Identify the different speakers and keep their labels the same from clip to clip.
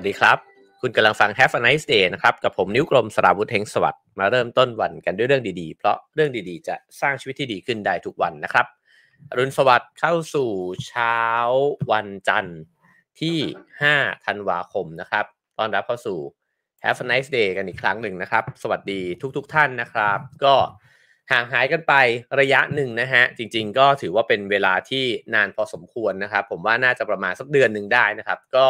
Speaker 1: วัสดีครับคุณกำลังฟัง Have a nice day นะครับกับผมนิ้วกลมสราวุธเทงสวัสด์มาเริ่มต้นวันกันด้วยเรื่องดีๆ เพราะเรื่องดีๆ จะสร้างชีวิตที่ดีขึ้นได้ทุกวันนะครับอรุณสวัสดิ์เข้าสู่เช้า วันจันทร์ที่5ธันวาคมนะครับต้อนรับเข้าสู่ Have a nice day กันอีกครั้งหนึ่งนะครับสวัสดีทุกๆทท่านนะครับ ก็ห่างหายกันไประยะหนึ่งนะฮะจริง ๆ ก็ถือว่าเป็นเวลาที่นานพอสมควรนะครับ ผมว่าน่าจะประมาณสักเดือนหนึ่งได้นะครับ ก็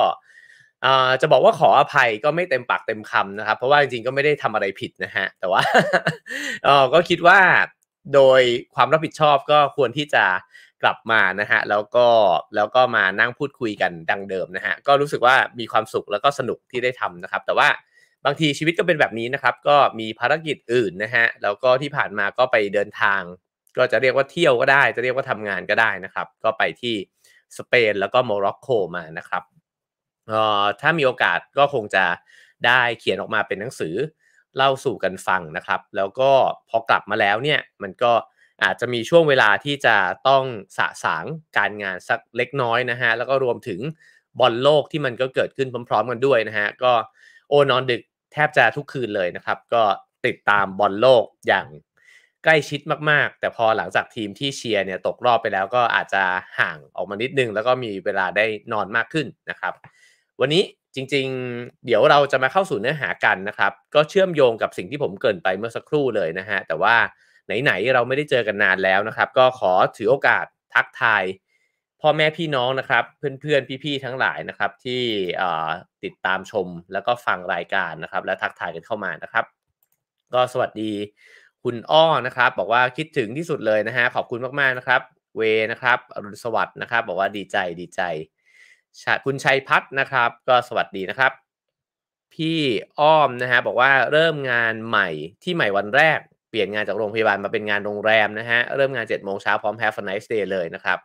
Speaker 1: จะบอกว่าขออภัยก็ไม่เต็มปากเต็มคำนะครับเพราะว่าจริงๆก็ไม่ได้ทำอะไรผิดนะฮะ แต่ว่าก็คิดว่าโดยความรับผิดชอบก็ควรที่จะกลับมานะฮะแล้วก็แล้วก็มานั่งพูดคุยกันดังเดิมนะฮะก็รู้สึกว่ามีความสุขแล้วก็สนุกที่ได้ทำนะครับ แต่ว่าบางทีชีวิตก็เป็นแบบนี้นะครับ ก็มีภารกิจอื่นนะฮะแล้วก็ที่ผ่านมาก็ไปเดินทาง ก็จะเรียกว่าเที่ยวก็ได้ จะเรียกว่าทำงานก็ได้นะครับ ก็ไปที่สเปนแล้วก็โมร็อกโกมานะครับถ้ามีโอกาสก็คงจะได้เขียนออกมาเป็นหนังสือ เล่าสู่กันฟังนะครับ แล้วก็พอกลับมาแล้วเนี่ยมันก็อาจจะมีช่วงเวลาที่จะต้องสะสางการงานสักเล็กน้อยนะฮะแล้วก็รวมถึงบอลโลกที่มันก็เกิดขึ้นพร้อมๆ กันด้วยนะฮะก็โอนอนดึกแทบจะทุกคืนเลยนะครับ ก็ติดตามบอลโลกอย่าง ใกล้ชิดมากๆ แต่พอหลังจากทีมที่เชียร์เนี่ยตกรอบไปแล้วก็อาจจะห่างออกมานิดนึง แล้วก็มีเวลาได้นอนมากขึ้นนะครับวันนี้จริงๆ เดี๋ยวเราจะมาเข้าสู่เนื้อหากันนะครับ ก็เชื่อมโยงกับสิ่งที่ผมเกินไปเมื่อสักครู่เลยนะฮะแต่ว่าไหนๆเราไม่ได้เจอกันนานแล้วนะครับ ก็ขอถือโอกาสทักทายพ่อแม่พี่น้องนะครับ เพื่อนๆพี่ๆทั้งหลายนะครับ ที่ติดตามชมแล้วก็ฟังรายการนะครับ และทักทายกันเข้ามานะครับ ก็สวัสดีคุณอ้อนะครับ บอกว่าคิดถึงที่สุดเลยนะฮะขอบคุณมากๆนะครับ เวนะครับอรุณสวัสดิ์นะครับ บอกว่าดีใจดีใจคุณชัยพัฒนะครับ ก็สวัสดีนะครับ พี่อ้อมนะฮะบอกว่าเริ่มงานใหม่ที่ใหม่วันแรกเปลี่ยนงานจากโรงพยาบาลมาเป็นงานโรงแรมนะฮะเริ่มงาน7จ็ดโมงเช้าพร้อมแฮฟไนส์เดย์เลยนะครับ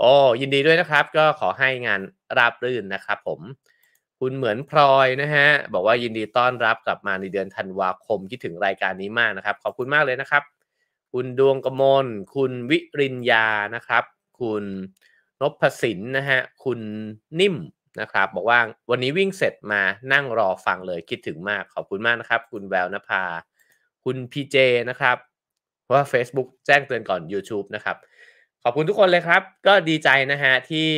Speaker 1: โอ้ยินดีด้วยนะครับ ก็ขอให้งานราบรื่นนะครับ ผม คุณเหมือนพลอยนะฮะบอกว่ายินดีต้อนรับกลับมาในเดือนธันวาคมคิดถึงรายการนี้มากนะครับ ขอบคุณมากเลยนะครับ คุณดวงกมล คุณวิรินยานะครับ คุณนพสินนะฮะคุณนิ่มนะครับ บอกว่าวันนี้วิ่งเสร็จมานั่งรอฟังเลยคิดถึงมากขอบคุณมากนะครับ คุณแววนภา คุณพีเจนะครับว่า Facebook แจ้งเตือนก่อน YouTube นะครับขอบคุณทุกคนเลยครับ ก็ดีใจนะฮะที่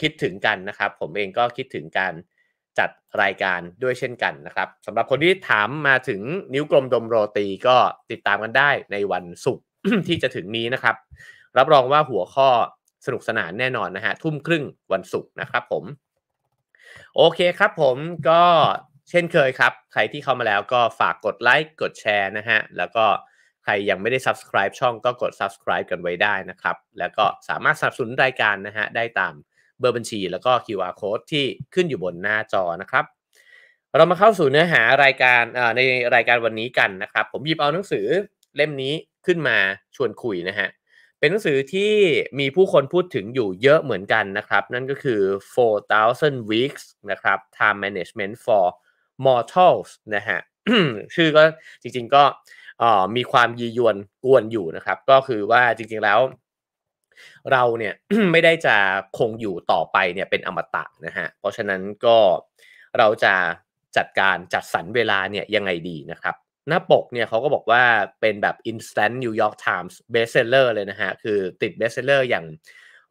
Speaker 1: คิดถึงกันนะครับ ผมเองก็คิดถึงการจัดรายการด้วยเช่นกันนะครับสำหรับคนที่ถามมาถึงนิ้วกลมดมโรตีก็ติดตามกันได้ในวันศุกร์ที่จะถึงนี้นะครับ รับรองว่าหัวข้อสนุกสนานแน่นอนนะฮะทุ่มครึ่งวันศุกร์นะครับผมโอเคครับผมก็เช่นเคยครับใครที่เข้ามาแล้วก็ฝากกดไลค์กดแชร์นะฮะแล้วก็ใครยังไม่ได้ subscribe ช่องก็กด subscribe กันไว้ได้นะครับ แล้วก็สามารถสนับสนุนรายการนะฮะได้ตามเบอร์บัญชี แล้วก็ QR code ที่ขึ้นอยู่บนหน้าจอนะครับ เรามาเข้าสู่เนื้อหารายการในรายการวันนี้กันนะครับผมหยิบเอาหนังสือเล่มนี้ขึ้นมาชวนคุยนะฮะเป็นหนังสือที่มีผู้คนพูดถึงอยู่เยอะเหมือนกันนะครับ นั่นก็คือ 4,000 weeks นะครับ time management for mortals นะฮะชื่อก็จริง ๆก็มีความยียวนกวนอยู่นะครับ ก็คือว่าจริง ๆแล้วเราเนี่ยไม่ได้จะคงอยู่ต่อไปเนี่ยเป็นอมตะนะฮะเพราะฉะนั้นก็เราจะจัดการจัดสรรเวลาเนี่ยยังไงดีนะครับหน้าปกเนี่ยเขาก็บอกว่าเป็นแบบ instant New York Times bestseller เลยนะฮะ คือติด bestseller อย่าง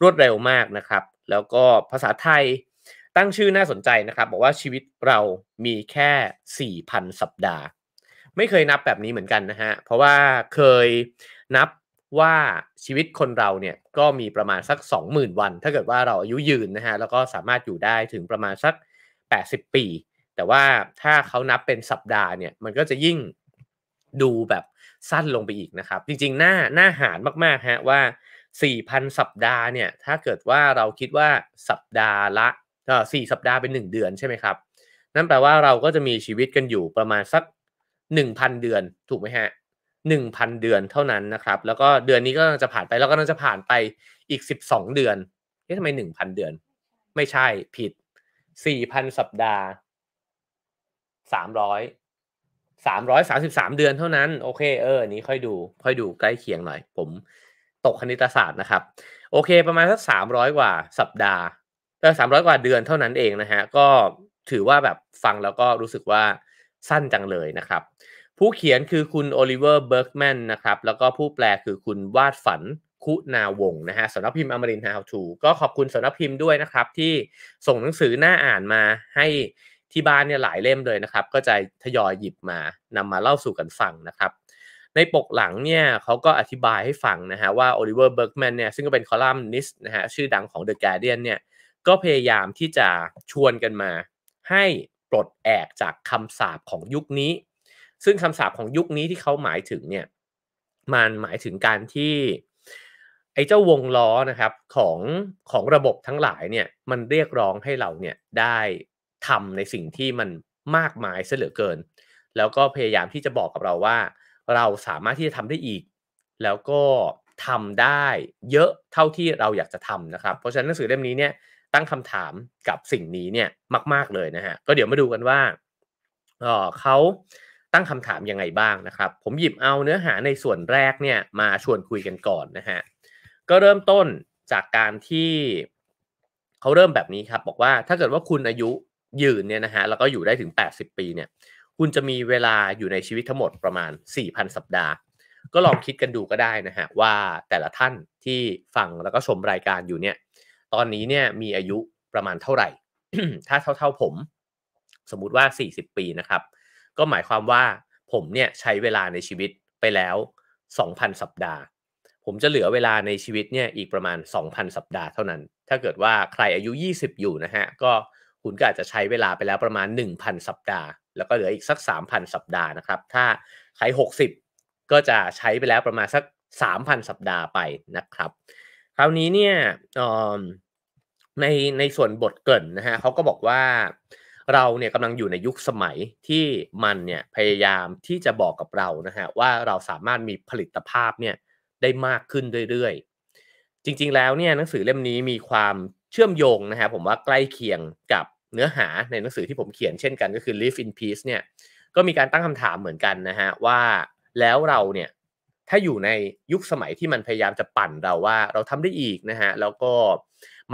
Speaker 1: รวดเร็วมากนะครับ แล้วก็ภาษาไทยตั้งชื่อน่าสนใจนะครับ บอกว่าชีวิตเรามีแค่ 4,000 สัปดาห์ ไม่เคยนับแบบนี้เหมือนกันนะฮะ เพราะว่าเคยนับว่าชีวิตคนเราเนี่ยก็มีประมาณสัก 20,000 วัน ถ้าเกิดว่าเราอายุยืนนะฮะแล้วก็สามารถอยู่ได้ถึงประมาณสัก 80 ปี แต่ว่าถ้าเขานับเป็นสัปดาห์เนี่ยมันก็จะยิ่งดูแบบสั้นลงไปอีกนะครับ จริงๆหน้าหน้าหารมากๆฮะว่า4,000สัปดาห์เนี่ยถ้าเกิดว่าเราคิดว่าสัปดาห์ละสี่สัปดาห์เป็น 1 เดือนใช่ไหมครับนั่นแปลว่าเราก็จะมีชีวิตกันอยู่ประมาณสัก 1,000 เดือนถูกไหมฮะ1,000 เดือนเท่านั้นนะครับ แล้วก็เดือนนี้ก็จะผ่านไปแล้วก็จะผ่านไปอีก 12 เดือนเอ๊ะทำไม1,000 เดือน ไม่ใช่ผิด4,000สัปดาห์ 300สามร้อยสาสิบสามเดือนเท่านั้น โอเคเออนี้ค่อยดู ค่อยดูใกล้เคียงหน่อย ผมตกคณิตศาสตร์นะครับ โอเค ประมาณสักสามร้อยกว่าสัปดาห์เออสามร้อยกว่าเดือนเท่านั้นเองนะฮะก็ถือว่าแบบฟังแล้วก็รู้สึกว่าสั้นจังเลยนะครับ ผู้เขียนคือคุณโอลิเวอร์เบิร์กแมนนะครับแล้วก็ผู้แปลคือคุณวาดฝันคุณาวงนะฮะสำนักพิมพ์อมรินทาวทูก็ขอบคุณสำนักพิมพ์ด้วยนะครับที่ส่งหนังสือหน้าอ่านมาให้ที่บ้านเนี่ยหลายเล่มเลยนะครับ ก็จะทยอยหยิบมานำมาเล่าสู่กันฟังนะครับ ในปกหลังเนี่ยเขาก็อธิบายให้ฟังนะฮะว่าโอลิเวอร์เบิร์กแมนเนี่ยซึ่งก็เป็นคอลัมนิสต์นะฮะชื่อดังของ The Guardian เนี่ยก็พยายามที่จะชวนกันมาให้ปลดแอกจากคำสาปของยุคนี้ ซึ่งคำสาปของยุคนี้ที่เขาหมายถึงเนี่ยมันหมายถึงการที่ ไอ้เจ้าวงล้อนะครับของของระบบทั้งหลายเนี่ยมันเรียกร้องให้เราเนี่ยได้ทำในสิ่งที่มันมากมายเสเหลือเกิน แล้วก็พยายามที่จะบอกกับเราว่า เราสามารถที่จะทำได้อีก แล้วก็ทำได้เยอะเท่าที่เราอยากจะทำนะครับ เพราะฉะนั้นหนังสือเล่มนี้เนี่ย ตั้งคำถามกับสิ่งนี้เนี่ยมาก ๆเลยนะฮะ ก็เดี๋ยวมาดูกันว่า เขาตั้งคำถามยังไงบ้างนะครับ ผมหยิบเอาเนื้อหาในส่วนแรกเนี่ยมาชวนคุยกันก่อนนะฮะ ก็เริ่มต้นจากการที่ เขาเริ่มแบบนี้ครับ บอกว่าถ้าเกิดว่าคุณอายุยืนเนี่ยนะฮะแล้วก็อยู่ได้ถึง 80 ปีเนี่ย คุณจะมีเวลาอยู่ในชีวิตทั้งหมดประมาณ 4,000สัปดาห์ ก็ลองคิดกันดูก็ได้นะฮะว่าแต่ละท่านที่ฟังแล้วก็ชมรายการอยู่เนี่ยตอนนี้เนี่ยมีอายุประมาณเท่าไหร่ถ้าเท่า ๆผมสมมุติว่า 40 ปีนะครับก็หมายความว่าผมเนี่ยใช้เวลาในชีวิตไปแล้ว 2,000สัปดาห์ ผมจะเหลือเวลาในชีวิตเนี่ยอีกประมาณ 2,000 สัปดาห์เท่านั้น ถ้าเกิดว่าใครอายุ20อยู่นะฮะก็คุณก็อาจจะใช้เวลาไปแล้วประมาณ 1,000 สัปดาห์แล้วก็เหลืออีกสัก3,000 สัปดาห์นะครับถ้าใช้60 ก็จะใช้ไปแล้วประมาณสัก 3,000 สัปดาห์ไปนะครับคราวนี้เนี่ยในในส่วนบทเกินนะฮะเขาก็บอกว่าเราเนี่ยกำลังอยู่ในยุคสมัยที่มันเนี่ยพยายามที่จะบอกกับเรานะฮะว่าเราสามารถมีผลิตภาพเนี่ยได้มากขึ้นเรื่อยๆจริงๆแล้วเนี่ยหนังสือเล่มนี้มีความเชื่อมโยงนะฮะผมว่าใกล้เคียงกับเนื้อหาในหนังสือที่ผมเขียนเช่นกันก็คือ live in peace เนี่ยก็มีการตั้งคำถามเหมือนกันนะฮะว่าแล้วเราเนี่ยถ้าอยู่ในยุคสมัยที่มันพยายามจะปั่นเราว่า เราทำได้อีกนะฮะแล้วก็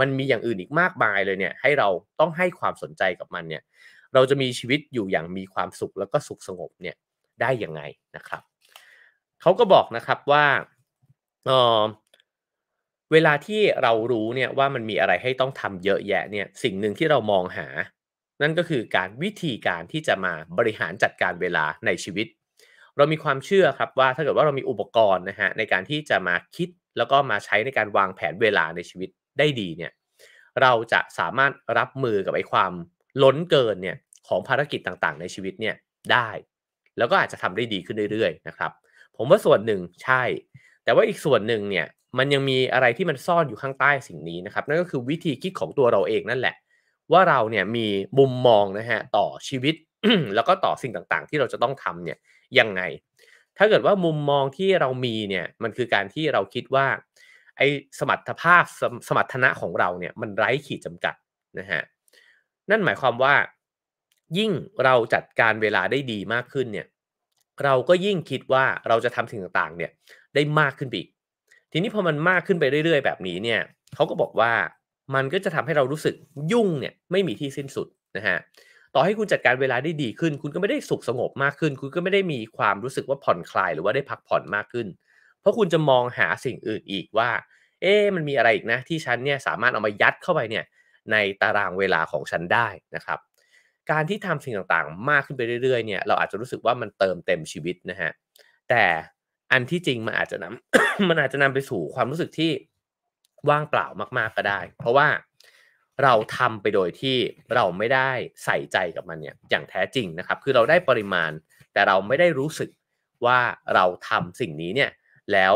Speaker 1: มันมีอย่างอื่นอีกมากมายเลยเนี่ย ให้เราต้องให้ความสนใจกับมันเนี่ยเราจะมีชีวิตอยู่อย่างมีความสุขแล้วก็สุขสงบเนี่ยได้ยังไงนะครับเขาก็บอกนะครับว่าเออเวลาที่เรารู้เนี่ยว่ามันมีอะไรให้ต้องทำเยอะแยะเนี่ยสิ่งหนึ่งที่เรามองหา นั่นก็คือการวิธีการที่จะมาบริหารจัดการเวลาในชีวิต เรามีความเชื่อครับว่าถ้าเกิดว่าเรามีอุปกรณ์นะฮะในการที่จะมาคิดแล้วก็มาใช้ในการวางแผนเวลาในชีวิตได้ดีเนี่ยเราจะสามารถรับมือกับไอ้ความล้นเกินเนี่ยของภารกิจต่างๆ ในชีวิตเนี่ยได้ แล้วก็อาจจะทำได้ดีขึ้นเรื่อยๆนะครับ ผมว่าส่วนหนึ่งใช่ แต่ว่าอีกส่วนหนึ่งเนี่ยมันยังมีอะไรที่มันซ่อนอยู่ข้างใต้สิ่งนี้นะครับนั่นก็คือวิธีคิดของตัวเราเองนั่นแหละ ว่าเราเนี่ยมีมุมมองนะฮะต่อชีวิต แล้วก็ต่อสิ่งต่างๆ ที่เราจะต้องทำเนี่ยยังไงถ้าเกิดว่ามุมมองที่เรามีเนี่ย มันคือการที่เราคิดว่าไอสมรรถภาพสสมรรถนะของเราเนี่ยมันไร้ขีดจำกัดนะฮะนั่นหมายความว่ายิ่งเราจัดการเวลาได้ดีมากขึ้นเนี่ย เราก็ยิ่งคิดว่าเราจะทำสิ่งต่างๆเนี่ย ได้มากขึ้นไปอีกทีนี้พอมันมากขึ้นไปเรื่อย ๆ แบบนี้เนี่ยเขาก็บอกว่ามันก็จะทำให้เรารู้สึกยุ่งเนี่ยไม่มีที่สิ้นสุดนะฮะต่อให้คุณจัดการเวลาได้ดีขึ้น คุณก็ไม่ได้สุขสงบมากขึ้น คุณก็ไม่ได้มีความรู้สึกว่าผ่อนคลายหรือว่าได้พักผ่อนมากขึ้น เพราะคุณจะมองหาสิ่งอื่นอีกว่าเอ๊มันมีอะไรอีกนะที่ฉันเนี่ยสามารถเอามายัดเข้าไปเนี่ยในตารางเวลาของฉันได้นะครับการที่ทำสิ่งต่างๆ มากขึ้นไปเรื่อยๆเนี่ยเราอาจจะรู้สึกว่ามันเติมเต็มชีวิตนะฮะแต่อันที่จริงมันอาจจะนำมันอาจจะนำไปสู่ความรู้สึกที่ว่างเปล่ามากๆก็ได้ เพราะว่าเราทำไปโดยที่เราไม่ได้ใส่ใจกับมันเนี่ยอย่างแท้จริงนะครับ คือเราได้ปริมาณแต่เราไม่ได้รู้สึกว่าเราทำสิ่งนี้เนี่ยแล้ว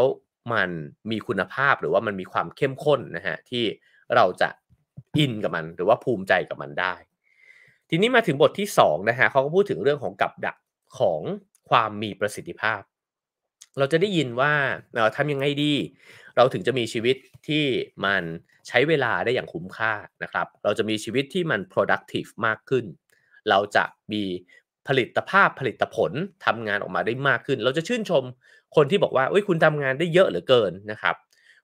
Speaker 1: มันมีคุณภาพหรือว่ามันมีความเข้มข้นนะฮะที่เราจะอินกับมัน หรือว่าภูมิใจกับมันได้ ทีนี้มาถึงบทที่2นะฮะเขาก็พูดถึงเรื่องของกับดักของความมีประสิทธิภาพเราจะได้ยินว่าเราทำยังไงดี เราถึงจะมีชีวิตที่มันใช้เวลาได้อย่างคุ้มค่านะครับเราจะมีชีวิตที่มัน productive มากขึ้น เราจะมีผลิตภาพผลิตผลทำงานออกมาได้มากขึ้น เราจะชื่นชมคนที่บอกว่าเอ้ยคุณทำงานได้เยอะเหลือเกินนะครับ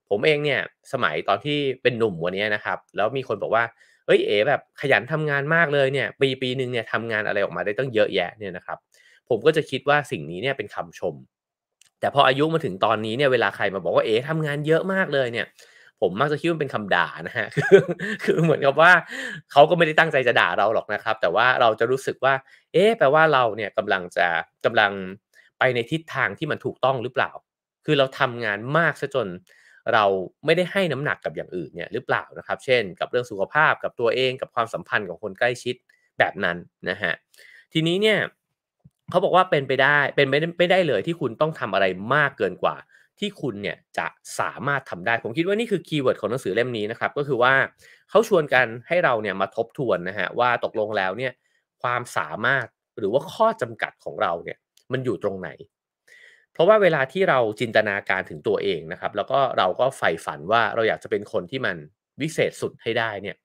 Speaker 1: ผมเองเนี่ยสมัยตอนที่เป็นหนุ่มวันนี้นะครับแล้วมีคนบอกว่าเอ้ยเอ๋แบบขยันทำงานมากเลยเนี่ย ปีปีหนึ่งเนี่ยทำงานอะไรออกมาได้ต้องเยอะแยะเนี่ยนะครับ ผมก็จะคิดว่าสิ่งนี้เนี่ยเป็นคำชมแต่พออายุมาถึงตอนนี้เนี่ยเวลาใครมาบอกว่าเอ๋ทำงานเยอะมากเลยเนี่ย ผมมักจะคิดว่าเป็นคำด่านะฮะคือคือเหมือนกับว่าเขาก็ไม่ได้ตั้งใจจะด่าเราหรอกนะครับ แต่ว่าเราจะรู้สึกว่า เอ๊ะแปลว่าเราเนี่ยกำลังจะกำลังไปในทิศทางที่มันถูกต้องหรือเปล่า คือเราทำงานมากซะจน เราไม่ได้ให้น้ำหนักกับอย่างอื่นเนี่ย หรือเปล่านะครับ เช่นกับเรื่องสุขภาพกับตัวเอง กับความสัมพันธ์ของคนใกล้ชิดแบบนั้นนะฮะทีนี้เนี่ยเขาบอกว่าเป็นไปได้เป็นไม่ได้ไม่ได้เลยที่คุณต้องทำอะไรมากเกินกว่า ที่คุณเนี่ยจะสามารถทำได้ผมคิดว่านี่คือคีย์เวิร์ดของหนังสือเล่มนี้นะครับก็คือว่าเขาชวนกันให้เราเนี่ยมาทบทวนนะฮะว่าตกลงแล้วเนี่ยความสามารถหรือว่าข้อจำกัดของเราเนี่ยมันอยู่ตรงไหน เพราะว่าเวลาที่เราจินตนาการถึงตัวเองนะครับ แล้วก็เราก็ใฝ่ฝันว่าเราอยากจะเป็นคนที่มันวิเศษสุดให้ได้เนี่ย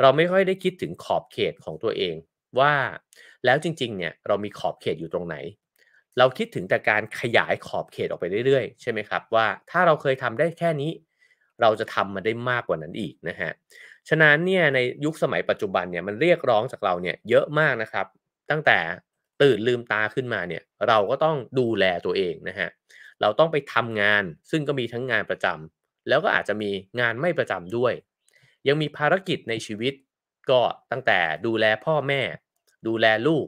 Speaker 1: เราไม่ค่อยได้คิดถึงขอบเขตของตัวเองว่าแล้วจริงๆ เนี่ย เรามีขอบเขตอยู่ตรงไหน เราคิดถึงแต่การขยายขอบเขตออกไปเรื่อยๆ ใช่ไหมครับว่าถ้าเราเคยทำได้แค่นี้ เราจะทำมันได้มากกว่านั้นอีกนะฮะ ฉะนั้นเนี่ยในยุคสมัยปัจจุบันเนี่ยมันเรียกร้องจากเราเนี่ยเยอะมากนะครับ ตั้งแต่ตื่นลืมตาขึ้นมาเนี่ยเราก็ต้องดูแลตัวเองนะฮะเราต้องไปทำงานซึ่งก็มีทั้งงานประจำ แล้วก็อาจจะมีงานไม่ประจำด้วย ยังมีภารกิจในชีวิต ก็ตั้งแต่ดูแลพ่อแม่ดูแลลูก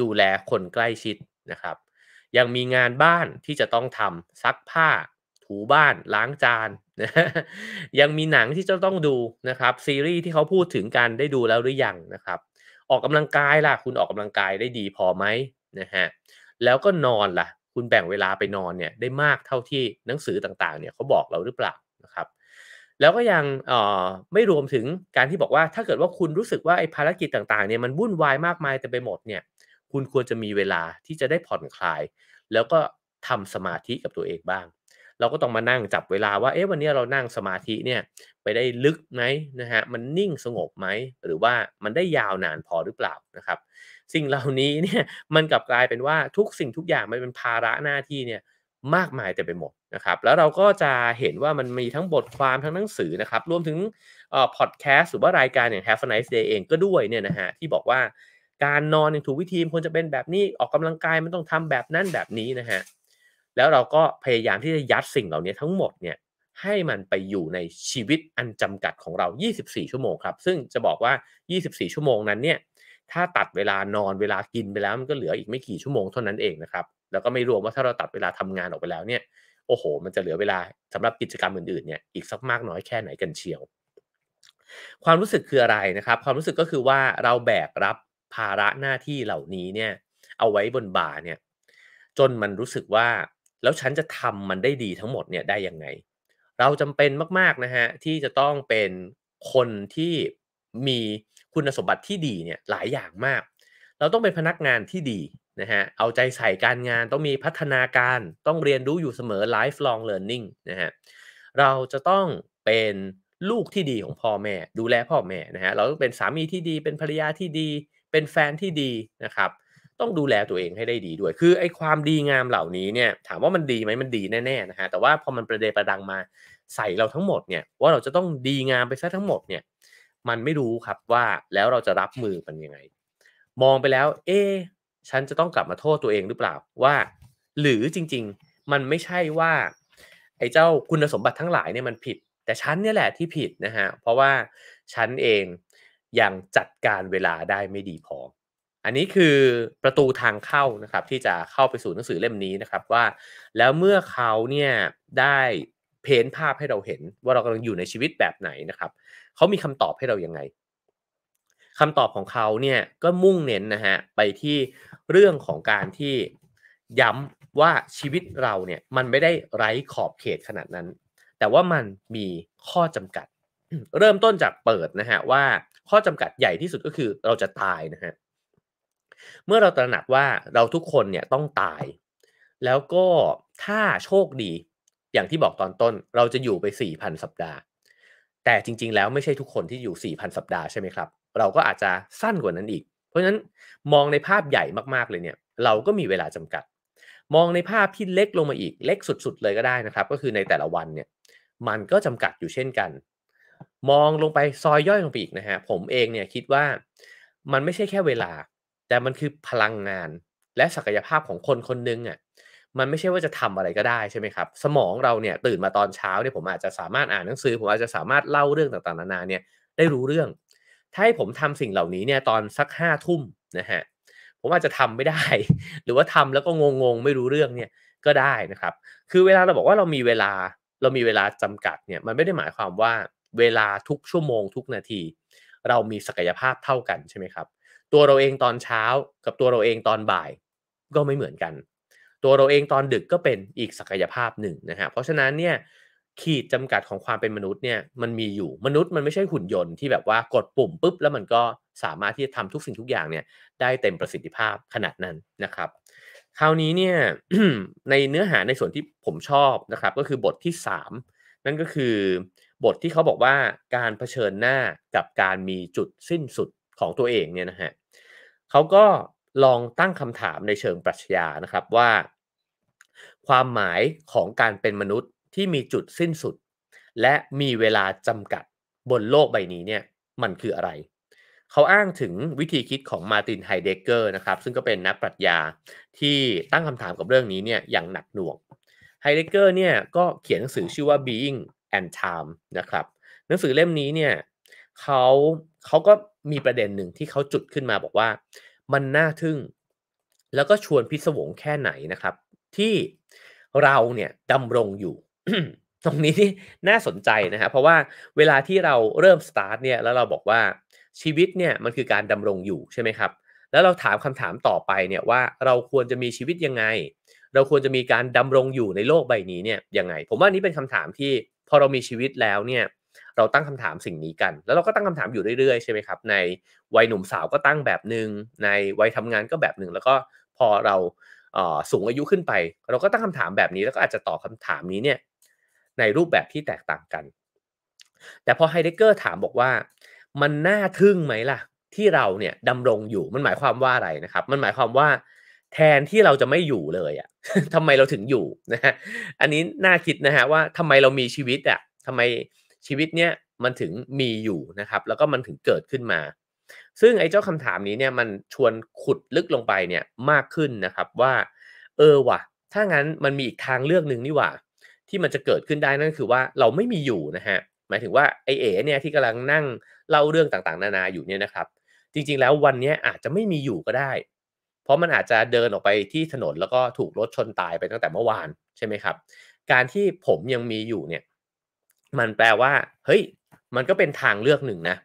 Speaker 1: ดูแลคนใกล้ชิดนะครับ ยังมีงานบ้านที่จะต้องทำซักผ้า ถูบ้านล้างจานยังมีหนังที่จะต้องดูนะครับซีรีส์ที่เขาพูดถึงกันได้ดูแล้วหรือยังนะครับออกกำลังกายล่ะ คุณออกกำลังกายได้ดีพอไหมนะฮะแล้วก็นอนล่ะ คุณแบ่งเวลาไปนอนเนี่ยได้มากเท่าที่หนังสือต่างๆ เนี่ยเขาบอกเราหรือเปล่านะครับแล้วก็ยังไม่รวมถึงการที่บอกว่าถ้าเกิดว่าคุณรู้สึกว่าไอ้ภารกิจต่าง ๆเนี่ยมันวุ่นวายมากมายแต่ไปหมดเนี่ย คุณควรจะมีเวลาที่จะได้ผ่อนคลาย แล้วก็ทำสมาธิกับตัวเองบ้าง เราก็ต้องมานั่งจับเวลาว่าเอ๊ะวันนี้เรานั่งสมาธิเนี่ยไปได้ลึกไหมนะฮะมันนิ่งสงบไหมหรือว่ามันได้ยาวนานพอหรือเปล่านะครับสิ่งเหล่านี้เนี่ยมันกลับกลายเป็นว่าทุกสิ่งทุกอย่างมันเป็นภาระหน้าที่เนี่ยมากมายแต่ไปหมดนะครับแล้วเราก็จะเห็นว่ามันมีทั้งบทความทั้งหนังสือนะครับรวมถึงพอดแคสต์หรือว่ารายการอย่าง Have a Nice Day เองก็ด้วยเนี่ยนะฮะที่บอกว่าการนอนอย่างถูกวิธีควรจะเป็นแบบนี้ออกกำลังกายมันต้องทำแบบนั้นแบบนี้นะฮะแล้วเราก็พยายามที่จะยัดสิ่งเหล่านี้ทั้งหมดเนี่ยให้มันไปอยู่ในชีวิตอันจำกัดของเรา 24 ชั่วโมงครับซึ่งจะบอกว่า 24 ชั่วโมงนั้นเนี่ยถ้าตัดเวลานอนเวลากินไปแล้วมันก็เหลืออีกไม่กี่ชั่วโมงเท่านั้นเองนะครับแล้วก็ไม่รวมว่าถ้าเราตัดเวลาทำงานออกไปแล้วเนี่ยโอ้โหมันจะเหลือเวลา สำหรับกิจกรรมอื่นๆเนี่ยอีกสักมากน้อยแค่ไหนกันเชียว ความรู้สึกคืออะไรนะครับ ความรู้สึกก็คือว่าเราแบกรับภาระหน้าที่เหล่านี้เนี่ยเอาไว้บนบ่าเนี่ยจนมันรู้สึกว่าแล้วฉันจะทำมันได้ดีทั้งหมดเนี่ยได้ยังไงเราจำเป็นมากๆนะฮะที่จะต้องเป็นคนที่มีคุณสมบัติที่ดีเนี่ยหลายอย่างมาก เราต้องเป็นพนักงานที่ดีนะฮะเอาใจใส่การงานต้องมีพัฒนาการต้องเรียนรู้อยู่เสมอ lifelong learning นะฮะเราจะต้องเป็นลูกที่ดีของพ่อแม่ ดูแลพ่อแม่นะฮะเราต้องเป็นสามีที่ดีเป็นภรรยาที่ดี เป็นแฟนที่ดีนะครับต้องดูแลตัวเองให้ได้ดีด้วย คือไอ้ความดีงามเหล่านี้เนี่ยถามว่ามันดีไหมมันดีแน่ๆนะฮะแต่ว่าพอมันประเดประดังมาใส่เราทั้งหมดเนี่ยว่าเราจะต้องดีงามไปซะทั้งหมดเนี่ยมันไม่รู้ครับว่าแล้วเราจะรับมือมันยังไง มองไปแล้วเอ๊ฉันจะต้องกลับมาโทษตัวเองหรือเปล่าว่า หรือจริง ๆ มันไม่ใช่ว่า ไอ้เจ้าคุณสมบัติทั้งหลายเนี่ยมันผิด แต่ฉันเนี่ยแหละที่ผิดนะฮะเพราะว่าฉันเองยังจัดการเวลาได้ไม่ดีพอ อันนี้คือประตูทางเข้านะครับ ที่จะเข้าไปสู่หนังสือเล่มนี้นะครับ ว่าแล้วเมื่อเขาเนี่ยได้เพ้นภาพให้เราเห็นว่าเรากำลังอยู่ในชีวิตแบบไหนนะครับ เขามีคำตอบให้เรายังไงคำตอบของเขาเนี่ยก็มุ่งเน้นนะฮะไปที่เรื่องของการที่ย้ำว่าชีวิตเราเนี่ยมันไม่ได้ไร้ขอบเขตขนาดนั้น แต่ว่ามันมีข้อจำกัด เริ่มต้นจากเปิด นะฮะว่าข้อจำกัดใหญ่ที่สุดก็คือเราจะตายนะฮะเมื่อเราตระหนักว่าเราทุกคนเนี่ยต้องตาย แล้วก็ถ้าโชคดีอย่างที่บอกตอนต้นเราจะอยู่ไป 4,000 สัปดาห์ แต่จริงๆ แล้วไม่ใช่ทุกคนที่อยู่ 4,000 สัปดาห์ใช่ไหมครับเราก็อาจจะสั้นกว่านั้นอีกเพราะฉะนั้นมองในภาพใหญ่มากๆเลยเนี่ย เราก็มีเวลาจำกัด มองในภาพที่เล็กลงมาอีกเล็กสุดๆเลยก็ได้นะครับ ก็คือในแต่ละวันเนี่ยมันก็จำกัดอยู่เช่นกัน มองลงไปซอยย่อยลงไปอีกนะฮะ ผมเองเนี่ยคิดว่ามันไม่ใช่แค่เวลา แต่มันคือพลังงานและศักยภาพของคนคนนึงอะ่ะมันไม่ใช่ว่าจะทำอะไรก็ได้ ใช่ไหมครับสมองเราเนี่ยตื่นมาตอนเช้าเนี่ยผมอาจจะสามารถอ่านหนังสือผมอาจจะสามารถเล่าเรื่องต่างๆนานาเนี่ยได้รู้เรื่องถ้าให้ผมทำสิ่งเหล่านี้เนี่ยตอนสักห้าทุ่มนะฮะผมอาจจะทำไม่ได้หรือว่าทำแล้วก็งงๆ ไม่รู้เรื่องเนี่ยก็ได้นะครับ คือเวลาเราบอกว่าเรามีเวลาเรามีเวลาจำกัดเนี่ยมันไม่ได้หมายความว่าเวลาทุกชั่วโมงทุกนาทีเรามีศักยภาพเท่ากันใช่ไหมครับ ตัวเราเองตอนเช้ากับตัวเราเองตอนบ่ายก็ไม่เหมือนกัน ตัวเราเองตอนดึกก็เป็นอีกศักยภาพหนึ่งนะฮะเพราะฉะนั้นเนี่ยขีดจำกัดของความเป็นมนุษย์เนี่ยมันมีอยู่มนุษย์มันไม่ใช่หุ่นยนต์ที่แบบว่ากดปุ่มปุ๊บ แล้วมันก็สามารถที่จะทำทุกสิ่งทุกอย่างเนี่ยได้เต็มประสิทธิภาพขนาดนั้นนะครับ คราวนี้เนี่ยในเนื้อหาในส่วนที่ผมชอบนะครับ ก็คือบทที่ 3 นั่นก็คือบทที่เขาบอกว่าการเผชิญหน้ากับการมีจุดสิ้นสุดของตัวเองเนี่ยนะฮะเขาก็ลองตั้งคำถามในเชิงปรัชญานะครับว่า ความหมายของการเป็นมนุษย์ที่มีจุดสิ้นสุด และมีเวลาจำกัดบนโลกใบนี้เนี่ยมันคืออะไร เขาอ้างถึงวิธีคิดของมาตินไฮเดเกอร์นะครับซึ่งก็เป็นนักปรัชญาที่ตั้งคำถามกับเรื่องนี้เนี่ยอย่างหนักหน่วงไฮเดเกอร์เนี่ยก็เขียนหนังสือชื่อว่า Being and Time นะครับหนังสือเล่มนี้เนี่ยเขาเขาก็มีประเด็นหนึ่งที่เขาจุดขึ้นมาบอกว่ามันน่าทึ่ง แล้วก็ชวนพิศวงแค่ไหนนะครับ ที่เราเนี่ยดำรงอยู่ตรงนี้นี่น่าสนใจนะครับเพราะว่าเวลาที่เราเริ่มสตาร์ทเนี่ยแล้วเราบอกว่าชีวิตเนี่ยมันคือการดำรงอยู่ใช่ไหมครับ แล้วเราถามคำถามต่อไปเนี่ยว่าเราควรจะมีชีวิตยังไง เราควรจะมีการดำรงอยู่ในโลกใบนี้เนี่ยยังไง ผมว่านี่เป็นคำถามที่พอเรามีชีวิตแล้วเนี่ยเราตั้งคำถามสิ่งนี้กัน แล้วเราก็ตั้งคำถามอยู่เรื่อยๆใช่ไหมครับในวัยหนุ่มสาวก็ตั้งแบบหนึ่งในวัยทำงานก็แบบหนึ่งแล้วก็พอเราสูงอายุขึ้นไป เราก็ตั้งคำถามแบบนี้แล้วก็อาจจะตอบคาถามนี้เนี่ยในรูปแบบที่แตกต่างกัน แต่พอไฮเดเกอร์ถามบอกว่า มันน่าทึ่งไหมล่ะ ที่เราเนี่ยดำรงอยู่มันหมายความว่าอะไรนะครับ มันหมายความว่าแทนที่เราจะไม่อยู่เลยอะ่ะทำไมเราถึงอยู่นะฮะอันนี้น่าคิดนะฮะว่าทำไมเรามีชีวิตอะ่ะทำไมชีวิตเนี้ยมันถึงมีอยู่นะครับ แล้วก็มันถึงเกิดขึ้นมา ซึ่งไอ้เจ้าคำถามนี้เนี่ยมันชวนขุดลึกลงไปเนี่ยมากขึ้นนะครับว่า เออว่ะ ถ้างั้นมันมีอีกทางเลือกหนึ่งนี่หว่าที่มันจะเกิดขึ้นได้นั่นคือว่าเราไม่มีอยู่นะฮะหมายถึงว่าไอเอ๋เนี่ยที่กำลังนั่งเล่าเรื่องต่างๆ นานาอยู่เนี่ยนะครับจริงๆแล้ววันนี้อาจจะไม่มีอยู่ก็ได้ เพราะมันอาจจะเดินออกไปที่ถนนแล้วก็ถูกรถชนตายไปตั้งแต่เมื่อวาน ใช่ไหมครับ การที่ผมยังมีอยู่เนี่ย มันแปลว่าเฮ้ยมันก็เป็นทางเลือกหนึ่งนะ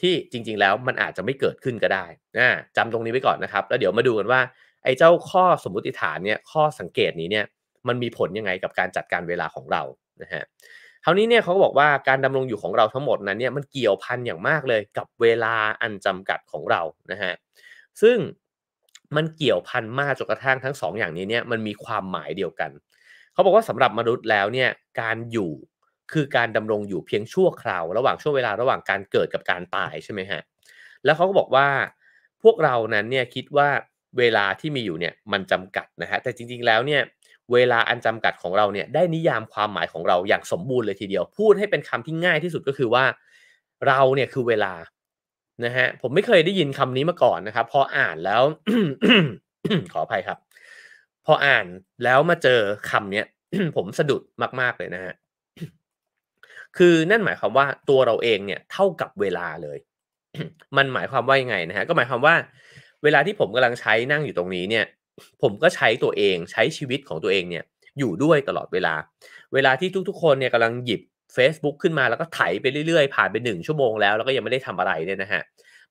Speaker 1: ที่จริง ๆแล้วมันอาจจะไม่เกิดขึ้นก็ได้นะจำตรงนี้ไว้ก่อนนะครับ แล้วเดี๋ยวมาดูกันว่า ไอ้เจ้าข้อสมมติฐานเนี่ยข้อสังเกตนี้เนี่ยมันมีผลยังไงกับการจัดการเวลาของเรา นะฮะคราวนี้เนี่ยเขาบอกว่าการดำรงอยู่ของเราทั้งหมดนั้นเนี่ยมันเกี่ยวพันอย่างมากเลยกับเวลาอันจำกัดของเรา นะฮะ ซึ่งมันเกี่ยวพันมากจนกระทั่งทั้ง2ออย่างนี้เนี่ยมันมีความหมายเดียวกันเขาบอกว่าสำหรับมนุษย์แล้วเนี่ยการอยู่คือการดำรงอยู่เพียงชั่วคราว ระหว่างช่วงเวลาระหว่างการเกิดกับการตายใช่ไหมฮะ แล้วเขาก็บอกว่าพวกเรานั้นเนี่ยคิดว่าเวลาที่มีอยู่เนี่ยมันจำกัดนะฮะ แต่จริง ๆ แล้วเนี่ยเวลาอันจำกัดของเราเนี่ยได้นิยามความหมายของเราอย่างสมบูรณ์เลยทีเดียวพูดให้เป็นคำที่ง่ายที่สุดก็คือว่า เราเนี่ยคือเวลานะฮะผมไม่เคยได้ยินคำนี้มาก่อนนะครับ พออ่านแล้วขออภัยครับ พออ่านแล้วมาเจอคำเนี้ยผมสะดุดมากๆเลยนะฮะคือนั่นหมายความว่าตัวเราเองเนี่ย เท่ากับเวลาเลย มันหมายความว่ายังไงนะฮะก็หมายความว่า เวลาที่ผมกำลังใช้นั่งอยู่ตรงนี้เนี่ยผมก็ใช้ตัวเองใช้ชีวิตของตัวเองเนี่ย อยู่ด้วยตลอดเวลา เวลาที่ทุกๆ คนเนี่ยกำลังหยิบ Facebook ขึ้นมาแล้วก็ไถไปเรื่อยๆ ผ่านไปหนึ่งชั่วโมงแล้ว แล้วก็ยังไม่ได้ทำอะไรเนี่ยนะฮะ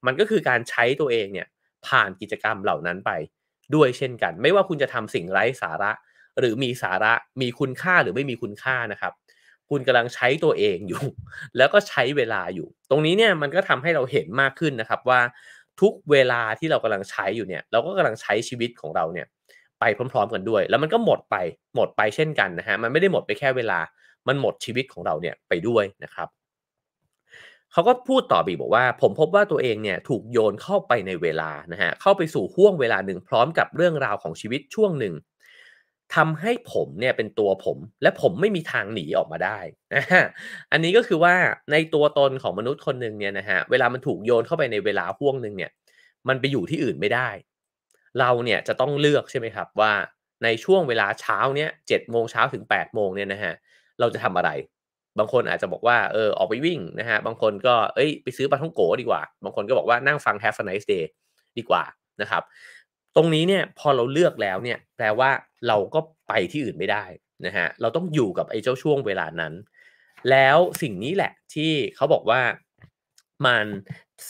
Speaker 1: มันก็คือการใช้ตัวเองเนี่ยผ่านกิจกรรมเหล่านั้นไป ด้วยเช่นกัน ไม่ว่าคุณจะทำสิ่งไร้สาระ หรือมีสาระ มีคุณค่าหรือไม่มีคุณค่านะครับคุณกำลังใช้ตัวเองอยู่ แล้วก็ใช้เวลาอยู่ ตรงนี้เนี่ยมันก็ทำให้เราเห็นมากขึ้นนะครับว่าทุกเวลาที่เรากำลังใช้อยู่เนี่ยเราก็กำลังใช้ชีวิตของเราเนี่ยไปพร้อมๆ กันด้วย แล้วมันก็หมดไปหมดไปเช่นกันนะฮะมันไม่ได้หมดไปแค่เวลามันหมดชีวิตของเราเนี่ยไปด้วยนะครับ เขาก็พูดต่อบีบอกว่า ผมพบว่าตัวเองเนี่ยถูกโยนเข้าไปในเวลานะฮะเข้าไปสู่ห่วงเวลาหนึ่ง พร้อมกับเรื่องราวของชีวิตช่วงหนึ่งทำให้ผมเนี่ยเป็นตัวผมและผมไม่มีทางหนีออกมาได้ อันนี้ก็คือว่าในตัวตนของมนุษย์คนหนึ่งเนี่ยนะฮะเวลามันถูกโยนเข้าไปในเวลาพ่วงหนึ่งเนี่ยมันไปอยู่ที่อื่นไม่ได้ เราเนี่ยจะต้องเลือกใช่ไหมครับว่าในช่วงเวลาเช้าเนี่ยเจ็ดโมงเช้าถึง8ปดโมงเนี่ยนะฮะเราจะทำอะไร บางคนอาจจะบอกว่าเออออกไปวิ่งนะฮะบางคนก็เอ้ย ไปซื้อปลาท่องโกดีกว่า บางคนก็บอกว่านั่งฟัง Have a nice day ดีกว่านะครับตรงนี้เนี่ยพอเราเลือกแล้วเนี่ยแปลว่าเราก็ไปที่อื่นไม่ได้นะฮะเราต้องอยู่กับไอ้เจ้าช่วงเวลานั้น แล้วสิ่งนี้แหละที่เขาบอกว่ามัน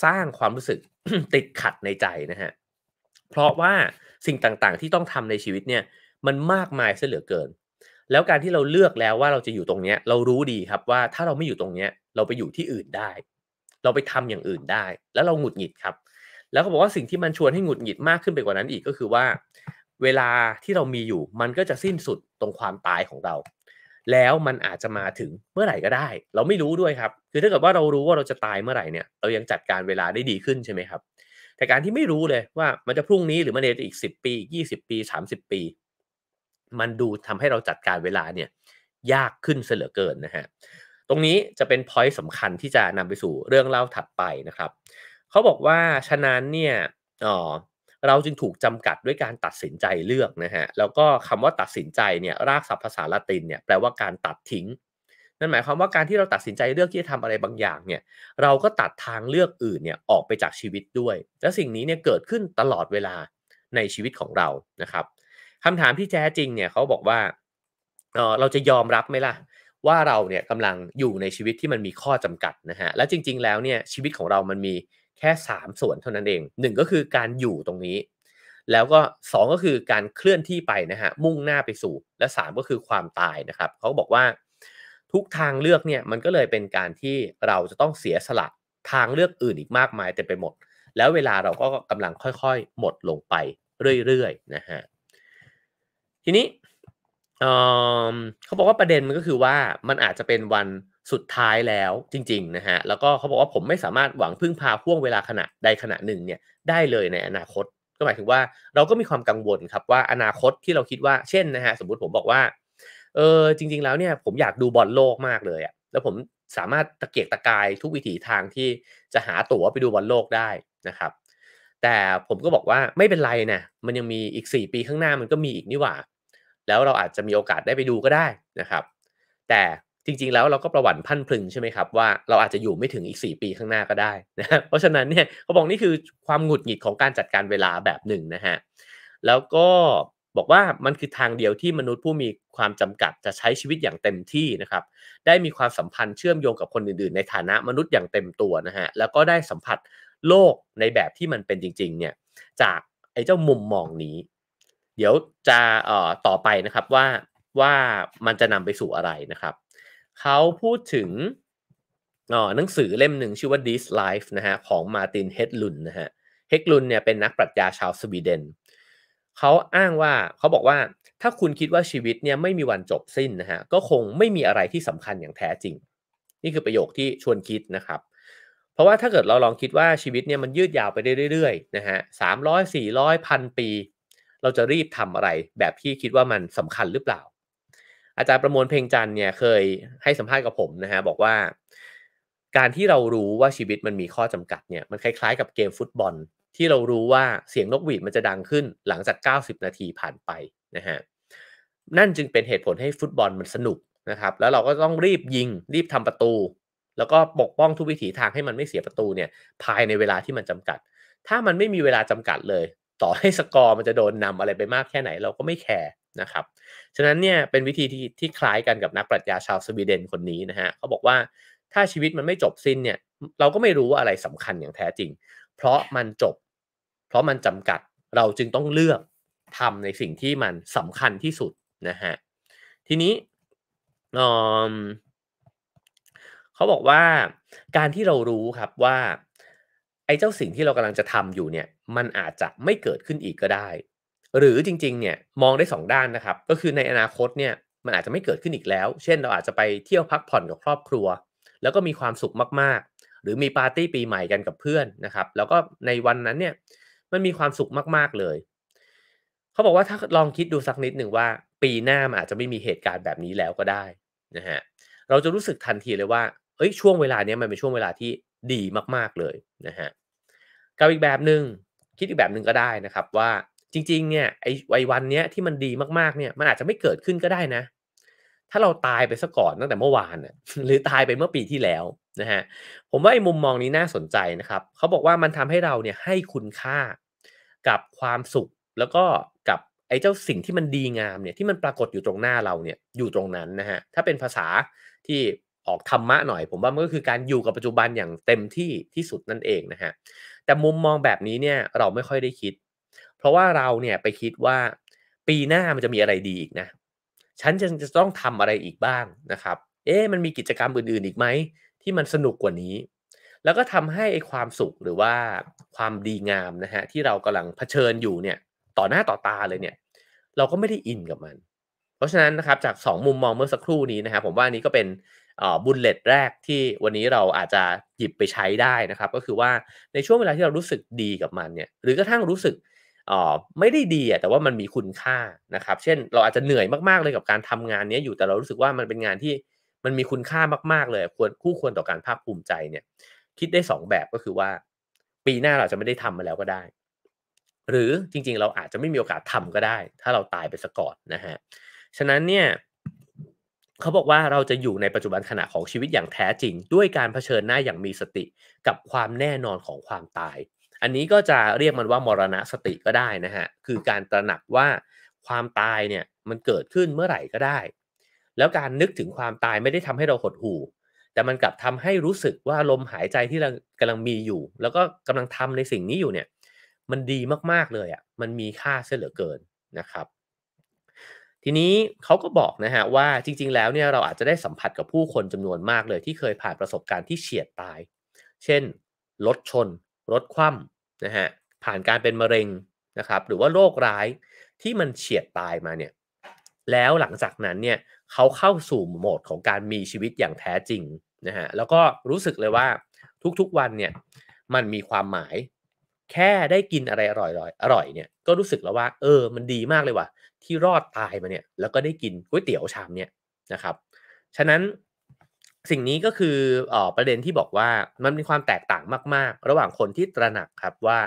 Speaker 1: สร้างความรู้สึกติดขัดในใจนะฮะเพราะว่าสิ่งต่างๆที่ต้องทำในชีวิตเนี่ย มันมากมายเสียเหลือเกิน แล้วการที่เราเลือกแล้วว่าเราจะอยู่ตรงเนี้ย เรารู้ดีครับว่าถ้าเราไม่อยู่ตรงเนี้ย เราไปอยู่ที่อื่นได้ เราไปทำอย่างอื่นได้ แล้วเราหงุดหงิดครับ แล้วเขาบอกว่าสิ่งที่มันชวนให้หงุดหงิดมากขึ้นไปกว่านั้นอีกก็คือว่าเวลาที่เรามีอยู่มันก็จะสิ้นสุดตรงความตายของเรา แล้วมันอาจจะมาถึงเมื่อไหร่ก็ได้ เราไม่รู้ด้วยครับคือถ้าเกิดว่าเรารู้ว่าเราจะตายเมื่อไหร่เนี่ย เรายังจัดการเวลาได้ดีขึ้นใช่ไหมครับ แต่การที่ไม่รู้เลยว่ามันจะพรุ่งนี้หรือมันจะอีก10ปี20ปี30ปีมันดูทำให้เราจัดการเวลาเนี่ย ยากขึ้นเสือเกินนะฮะตรงนี้จะเป็นพอยต์สำคัญที่จะนำไปสู่เรื่องเล่าถัดไปนะครับเขาบอกว่าฉะนั้นเนี่ยอ๋อเราจึงถูกจำกัดด้วยการตัดสินใจเลือกนะฮะ แล้วก็คำว่าตัดสินใจเนี่ย รากศัพท์ภาษาละตินเนี่ย แปลว่าการตัดทิ้ง นั่นหมายความว่าการที่เราตัดสินใจเลือกที่จะทำอะไรบางอย่างเนี่ย เราก็ตัดทางเลือกอื่นเนี่ยออกไปจากชีวิตด้วย และสิ่งนี้เนี่ยเกิดขึ้นตลอดเวลาในชีวิตของเรา นะครับคำถามที่แท้จริงเนี่ยเขาบอกว่า เออเราจะยอมรับไหมล่ะ ว่าเราเนี่ยกำลังอยู่ในชีวิตที่มันมีข้อจำกัดนะฮะ และจริง ๆ แล้วเนี่ยชีวิตของเรามันมีแค่ 3 ส่วนเท่านั้นเอง 1 ก็คือการอยู่ตรงนี้ แล้วก็ 2 ก็คือการเคลื่อนที่ไปนะฮะมุ่งหน้าไปสู่ และ 3 ก็คือความตายนะครับเขาบอกว่า ทุกทางเลือกเนี่ยมันก็เลยเป็นการที่เราจะต้องเสียสละทางเลือกอื่นอีกมากมายเต็มไปหมดแล้วเวลาเราก็กำลังค่อยๆ หมดลงไปเรื่อยๆนะฮะทีนี้เขาบอกว่าประเด็นมันก็คือว่ามันอาจจะเป็นวันสุดท้ายแล้วจริงๆนะฮะแล้วก็เขาบอกว่าผมไม่สามารถหวังพึ่งพาห่วงเวลาขณะใดขณะหนึ่งเนี่ย ได้เลยในอนาคตก็หมายถึงว่า เราก็มีความกังวลครับว่าอนาคตที่เราคิดว่าเช่นนะฮะสมมติผมบอกว่าเออจริงๆแล้วเนี่ยผมอยากดูบอลโลกมากเลยอะแล้วผมสามารถตะเกียกตะกายทุกวิถีทางที่จะหาตั๋วไปดูบอลโลกได้นะครับ แต่ผมก็บอกว่าไม่เป็นไรนะมันยังมีอีก 4 ปีข้างหน้ามันก็มีอีกนี่หว่า แล้วเราอาจจะมีโอกาสได้ไปดูก็ได้นะครับ แต่จริงๆแล้วเราก็ประวัติพันพึงใช่ไหมครับ ว่าเราอาจจะอยู่ไม่ถึงอีก 4 ปีข้างหน้าก็ได้นะเพราะฉะนั้นเนี่ยเขาบอกนี่คือความหงุดหงิดของการจัดการเวลาแบบหนึ่งนะฮะแล้วก็บอกว่ามันคือทางเดียวที่มนุษย์ผู้มีความจำกัดจะใช้ชีวิตอย่างเต็มที่นะครับ ได้มีความสัมพันธ์เชื่อมโยงกับคนอื่นๆในฐานะมนุษย์อย่างเต็มตัวนะฮะแล้วก็ได้สัมผัสโลกในแบบที่มันเป็นจริง ๆ เนี่ย จากไอ้เจ้ามุมมองนี้ เดี๋ยวจะเออ่ต่อไปนะครับว่าว่ามันจะนำไปสู่อะไรนะครับเขาพูดถึงหนังสือเล่มหนึ่งชื่อว่า This Life นะฮะของมาติน เฮดลุนนะฮะ เฮกลุนเนี่ยเป็นนักปรัชญาชาวสวีเดน เขาอ้างว่าเขาบอกว่าถ้าคุณคิดว่าชีวิตเนี่ยไม่มีวันจบสิ้นนะฮะก็คงไม่มีอะไรที่สำคัญอย่างแท้จริง นี่คือประโยคที่ชวนคิดนะครับ เพราะว่าถ้าเกิดเราลองคิดว่าชีวิตเนี่ยมันยืดยาวไปเรื่อยๆนะฮะสามร้อยสี่ร้อยพันปีเราจะรีบทำอะไรแบบที่คิดว่ามันสำคัญหรือเปล่าอาจารย์ประมวลเพ่งจันเนี่ยเคยให้สัมภาษณ์กับผมนะฮะบอกว่า การที่เรารู้ว่าชีวิตมันมีข้อจำกัดเนี่ยมันคล้ายๆกับเกมฟุตบอล ที่เรารู้ว่าเสียงนกหวีดมันจะดังขึ้นหลังจาก 90 นาทีผ่านไปนะฮะนั่นจึงเป็นเหตุผลให้ฟุตบอลมันสนุกนะครับ แล้วเราก็ต้องรีบยิง รีบทำประตู แล้วก็ปกป้องทุกวิถีทางให้มันไม่เสียประตูเนี่ยภายในเวลาที่มันจำกัด ถ้ามันไม่มีเวลาจำกัดเลย ต่อให้สกอร์มันจะโดนนำอะไรไปมากแค่ไหน เราก็ไม่แคร์นะครับฉะนั้นเนี่ยเป็นวิธีที่ที่คล้ายกันกับนักปรัชญาชาวสวีเดนคนนี้นะฮะเขาบอกว่าถ้าชีวิตมันไม่จบสิ้นเนี่ยเราก็ไม่รู้ว่าอะไรสำคัญอย่างแท้จริง เพราะมันจบเพราะมันจำกัดเราจึงต้องเลือกทำในสิ่งที่มันสำคัญที่สุดนะฮะทีนี้เขาบอกว่าการที่เรารู้ครับว่าไอ้เจ้าสิ่งที่เรากำลังจะทำอยู่เนี่ยมันอาจจะไม่เกิดขึ้นอีกก็ได้หรือจริงๆ เนี่ยมองได้ 2 ด้านนะครับก็คือในอนาคตเนี่ยมันอาจจะไม่เกิดขึ้นอีกแล้ว เช่น เราอาจจะไปเที่ยวพักผ่อนกับครอบครัว แล้วก็มีความสุขมากๆ หรือมีปาร์ตี้ปีใหม่กันกับเพื่อนนะครับ แล้วก็ในวันนั้นเนี่ยมันมีความสุขมากๆเลยเขาบอกว่าถ้าลองคิดดูสักนิดหนึ่งว่า ปีหน้ามันอาจจะไม่มีเหตุการณ์แบบนี้แล้วก็ได้นะฮะเราจะรู้สึกทันทีเลยว่าเอ้ยช่วงเวลานี้มันเป็นช่วงเวลาที่ดีมากๆเลยนะฮะกับอีกแบบหนึง่งคิดอีกแบบหนึ่งก็ได้นะครับว่าจริงๆ เนี่ยไอ้วัยวันเนี้ยที่มันดีมากๆ เนี่ยมันอาจจะไม่เกิดขึ้นก็ได้นะ ถ้าเราตายไปซะก่อนตั้งแต่เมื่อวานหรือตายไปเมื่อปีที่แล้วนะฮะผมว่าไอ้มุมมองนี้น่าสนใจนะครับเขาบอกว่ามันทำให้เราเนี่ยให้คุณค่ากับความสุขแล้วก็กับไอ้เจ้าสิ่งที่มันดีงามเนี่ยที่มันปรากฏอยู่ตรงหน้าเราเนี่ยอยู่ตรงนั้นนะฮะถ้าเป็นภาษาที่ออกธรรมะหน่อย ผมว่ามันก็คือการอยู่กับปัจจุบันอย่างเต็มที่ที่สุดนั่นเองนะฮะแต่มุมมองแบบนี้เนี่ย เราไม่ค่อยได้คิดเพราะว่าเราเนี่ยไปคิดว่าปีหน้ามันจะมีอะไรดีอีกนะฉันจะจะต้องทำอะไรอีกบ้างนะครับเอ๊ะมันมีกิจกรรมอื่นๆอีกไหม ที่มันสนุกกว่านี้ แล้วก็ทำให้ไอ้ความสุขหรือว่าความดีงามนะฮะที่เรากำลังเผชิญอยู่เนี่ย ต่อหน้าต่อตาเลยเนี่ย เราก็ไม่ได้อินกับมัน เพราะฉะนั้นนะครับจาก 2 มุมมองเมื่อสักครู่นี้นะครับผมว่านี้ก็เป็นบุลเลตแรกที่วันนี้เราอาจจะหยิบไปใช้ได้นะครับ ก็คือว่าในช่วงเวลาที่เรารู้สึกดีกับมันเนี่ย หรือกระทั่งรู้สึกไม่ได้ดีอ่ะแต่ว่ามันมีคุณค่านะครับ เช่นเราอาจจะเหนื่อยมากๆเลยกับการทำงานนี้อยู่แต่เรารู้สึกว่ามันเป็นงานที่มันมีคุณค่ามาก ๆเลยควรคู่ควรต่อการภาคภูมิใจเนี่ยคิดได้ 2 แบบก็คือว่า ปีหน้าเราจะไม่ได้ทำมาแล้วก็ได้ หรือจริงๆเราอาจจะไม่มีโอกาสทำก็ได้ ถ้าเราตายไปซะก่อนนะฮะฉะนั้นเนี่ยเขาบอกว่าเราจะอยู่ในปัจจุบันขณะของชีวิตอย่างแท้จริง ด้วยการเผชิญหน้าอย่างมีสติกับความแน่นอนของความตายอันนี้ก็จะเรียกมันว่ามรณะสติก็ได้นะฮะคือการตระหนักว่าความตายเนี่ย มันเกิดขึ้นเมื่อไหร่ก็ได้ แล้วการนึกถึงความตายไม่ได้ทำให้เราหดหู่ แต่มันกลับทำให้รู้สึกว่าลมหายใจที่เรากำลังมีอยู่ แล้วก็กำลังทำในสิ่งนี้อยู่เนี่ย มันดีมากๆเลยอะ่ะ มันมีค่าเสียเหลือเกินนะครับ ทีนี้เขาก็บอกนะฮะว่าจริงๆแล้วเนี่ยเราอาจจะได้สัมผัสกับผู้คนจำนวนมากเลย ที่เคยผ่านประสบการณ์ที่เฉียดตาย เช่นรถชน รถคว่ำนะฮะผ่านการเป็นมะเร็งนะครับหรือว่าโรคร้ายที่มันเฉียดตายมาเนี่ยแล้วหลังจากนั้นเนี่ยเขาเข้าสู่โหมดของการมีชีวิตอย่างแท้จริงนะฮะแล้วก็รู้สึกเลยว่าทุกๆวันเนี่ยมันมีความหมายแค่ได้กินอะไรอร่อยๆอร่อยเนี่ยก็รู้สึกแล้วว่าเออมันดีมากเลยว่ะที่รอดตายมาเนี่ยแล้วก็ได้กินก๋วยเตี๋ยวชามเนี่ยนะครับ ฉะนั้นสิ่งนี้ก็คืออประเด็นที่บอกว่ามันมีความแตกต่างมากๆ ระหว่างคนที่ตระหนักครับว่า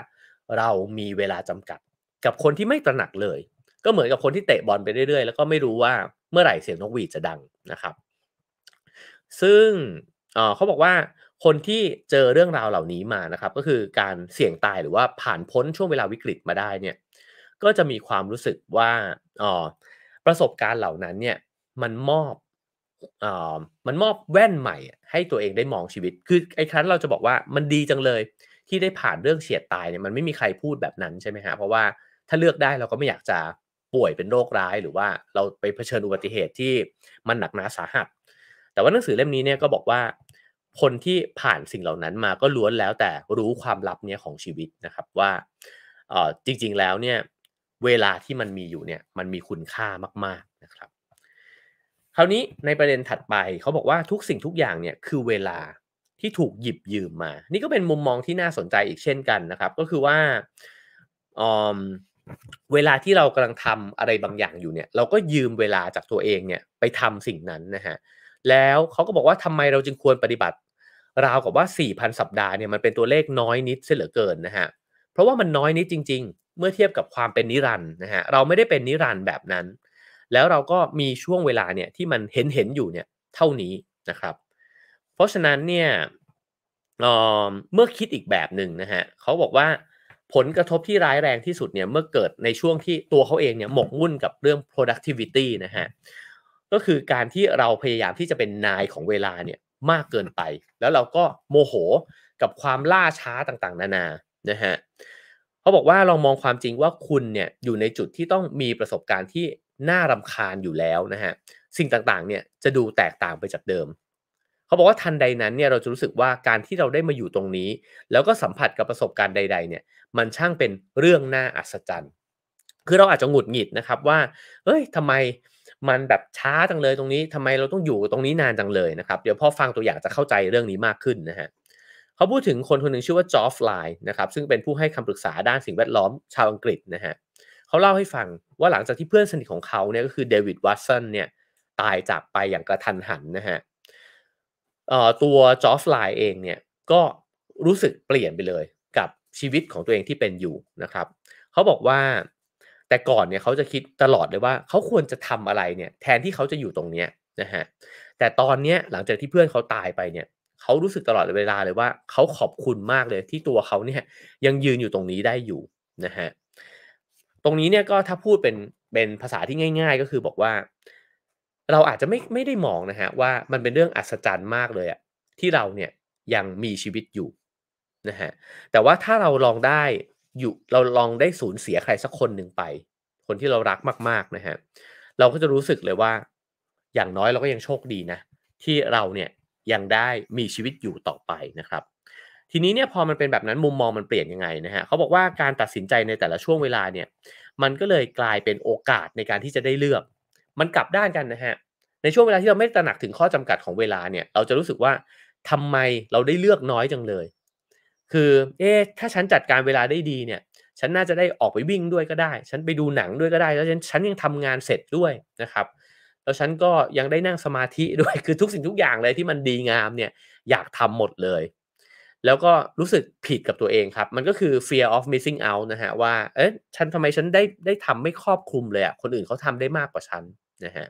Speaker 1: เรามีเวลาจำกัด กับคนที่ไม่ตระหนักเลย ก็เหมือนกับคนที่เตะบอลไปเรื่อยๆแล้วก็ไม่รู้ว่าเมื่อไหร่เสียงนกหวีดจะดังนะครับ ซึ่งเขาบอกว่าคนที่เจอเรื่องราวเหล่านี้มานะครับ ก็คือการเสี่ยงตายหรือว่าผ่านพ้นช่วงเวลาวิกฤตมาได้เนี่ยก็จะมีความรู้สึกว่าอ๋อประสบการณ์เหล่านั้นเนี่ยมันมอบมันมอบแว่นใหม่ ให้ตัวเองได้มองชีวิต คือไอ้ครั้นเราจะบอกว่ามันดีจังเลยที่ได้ผ่านเรื่องเฉียดตายเนี่ยมันไม่มีใครพูดแบบนั้นใช่ไหมฮะ เพราะว่าถ้าเลือกได้เราก็ไม่อยากจะป่วยเป็นโรคร้ายหรือว่าเราไปเผชิญอุบัติเหตุที่มันหนักหนาสาหัส แต่ว่าหนังสือเล่มนี้เนี่ยก็บอกว่า คนที่ผ่านสิ่งเหล่านั้นมาก็ล้วนแล้วแต่รู้ความลับเนี่ยของชีวิตนะครับว่าจริงๆแล้วเนี่ยเวลาที่มันมีอยู่เนี่ยมันมีคุณค่ามากๆนะครับคราวนี้ในประเด็นถัดไปเขาบอกว่าทุกสิ่งทุกอย่างเนี่ยคือเวลาที่ถูกหยิบยืมมา นี่ก็เป็นมุมมองที่น่าสนใจอีกเช่นกันนะครับก็คือว่าเวลาที่เรากำลังทำอะไรบางอย่างอยู่เนี่ยเราก็ยืมเวลาจากตัวเองเนี่ยไปทำสิ่งนั้นนะฮะแล้วเขาก็บอกว่าทำไมเราจึงควรปฏิบัติ ราวกับว่า 4,000 สัปดาห์เนี่ยมันเป็นตัวเลขน้อยนิดเสียเหลือเกินนะฮะเพราะว่ามันน้อยนิดจริง ๆ เมื่อเทียบกับความเป็นนิรันด์นะฮะเราไม่ได้เป็นนิรันด์แบบนั้นแล้วเราก็มีช่วงเวลาเนี่ยที่มันเห็นเห็นอยู่เนี่ยเท่านี้นะครับ เพราะฉะนั้นเนี่ยเเมื่อคิดอีกแบบหนึ่งนะฮะเขาบอกว่าผลกระทบที่ร้ายแรงที่สุดเนี่ยเมื่อเกิดในช่วงที่ตัวเขาเองเนี่ยหมกมุ่นกับเรื่อง productivity นะฮะก็คือการที่เราพยายามที่จะเป็นนายของเวลาเนี่ยมากเกินไป แล้วเราก็โมโหกับความล่าช้าต่างๆนานานะฮะเขาบอกว่าลองมองความจริงว่าคุณเนี่ยอยู่ในจุดที่ต้องมีประสบการณ์ที่น่ารำคาญอยู่แล้วนะฮะสิ่งต่างๆเนี่ยจะดูแตกต่างไปจากเดิมเขาบอกว่าทันใดนั้นเนี่ยเราจะรู้สึกว่าการที่เราได้มาอยู่ตรงนี้ แล้วก็สัมผัสกับประสบการณ์ใดๆเนี่ยมันช่างเป็นเรื่องน่าอัศจรรย์คือเราอาจจะหงุดหงิดนะครับว่าเอ้ยทำไมมันแบบช้าจังเลย ตรงนี้ทำไมเราต้องอยู่ตรงนี้นานจังเลยนะครับเดี๋ยวพอฟังตัวอย่างจะเข้าใจเรื่องนี้มากขึ้นนะฮะเขาพูดถึงคนคนหนึ่งชื่อว่าจอฟไลน์นะครับซึ่งเป็นผู้ให้คำปรึกษาด้านสิ่งแวดล้อมชาวอังกฤษนะฮะเขาเล่าให้ฟังว่าหลังจากที่เพื่อนสนิทของเขาเนี่ยก็คือเดวิดวัตสันเนี่ยตายจากไปอย่างกระทันหันนะฮะตัวจอฟไลน์เองเนี่ยก็รู้สึกเปลี่ยนไปเลยกับชีวิตของตัวเองที่เป็นอยู่นะครับ เขาบอกว่าแต่ก่อนเนี่ยเขาจะคิดตลอดเลยว่า เขาควรจะทำอะไรเนี่ย แทนที่เขาจะอยู่ตรงเนี้ยนะฮะแต่ตอนเนี้ยหลังจากที่เพื่อนเขาตายไปเนี่ย เขารู้สึกตลอดเวลาเลยว่าเขาขอบคุณมากเลย ที่ตัวเขาเนี่ยยังยืนอยู่ตรงนี้ได้อยู่นะฮะเรงนี้เนี่ยก็ถ้าพูดเป็นเป็นภาษาที่ง่ายๆ ก็คือบอกว่าเราอาจจะไม่ไม่ได้มองนะฮะว่ามันเป็นเรื่องอัศจรรย์มากเลยอะที่เราเนี่ยยังมีชีวิตอยู่นะฮะแต่ว่าถ้าเราลองได้อยู่เราลองได้สูญเสียใครสักคนหนึ่งไป คนที่เรารักมากๆนะฮะเราก็จะรู้สึกเลยว่าอย่างน้อยเราก็ยังโชคดีนะ ที่เราเนี่ยยังได้มีชีวิตอยู่ต่อไปนะครับทีนี้เนี่ยพอมันเป็นแบบนั้นมุมมองมันเปลี่ยนยังไงนะฮะเขาบอกว่าการตัดสินใจในแต่ละช่วงเวลาเนี่ย มันก็เลยกลายเป็นโอกาสในการที่จะได้เลือก มันกลับด้านกันนะฮะในช่วงเวลาที่เราไม่ตระหนักถึงข้อจำกัดของเวลาเนี่ย เราจะรู้สึกว่าทำไมเราได้เลือกน้อยจังเลย คือเอ๊ะถ้าฉันจัดการเวลาได้ดีเนี่ย ฉันน่าจะได้ออกไปวิ่งด้วยก็ได้ ฉันไปดูหนังด้วยก็ได้แล้วฉันฉันยังทำงานเสร็จด้วยนะครับแล้วฉันก็ยังได้นั่งสมาธิด้วยคือทุกสิ่งทุกอย่างเลยที่มันดีงามเนี่ยอยากทำหมดเลยแล้วก็รู้สึกผิดกับตัวเองครับ มันก็คือ fear of missing out นะฮะว่าเอ๊ะฉันทำไมฉันได้ได้ทำไม่ครอบคลุมเลยอะคนอื่นเขาทำได้มากกว่าฉันนะฮะ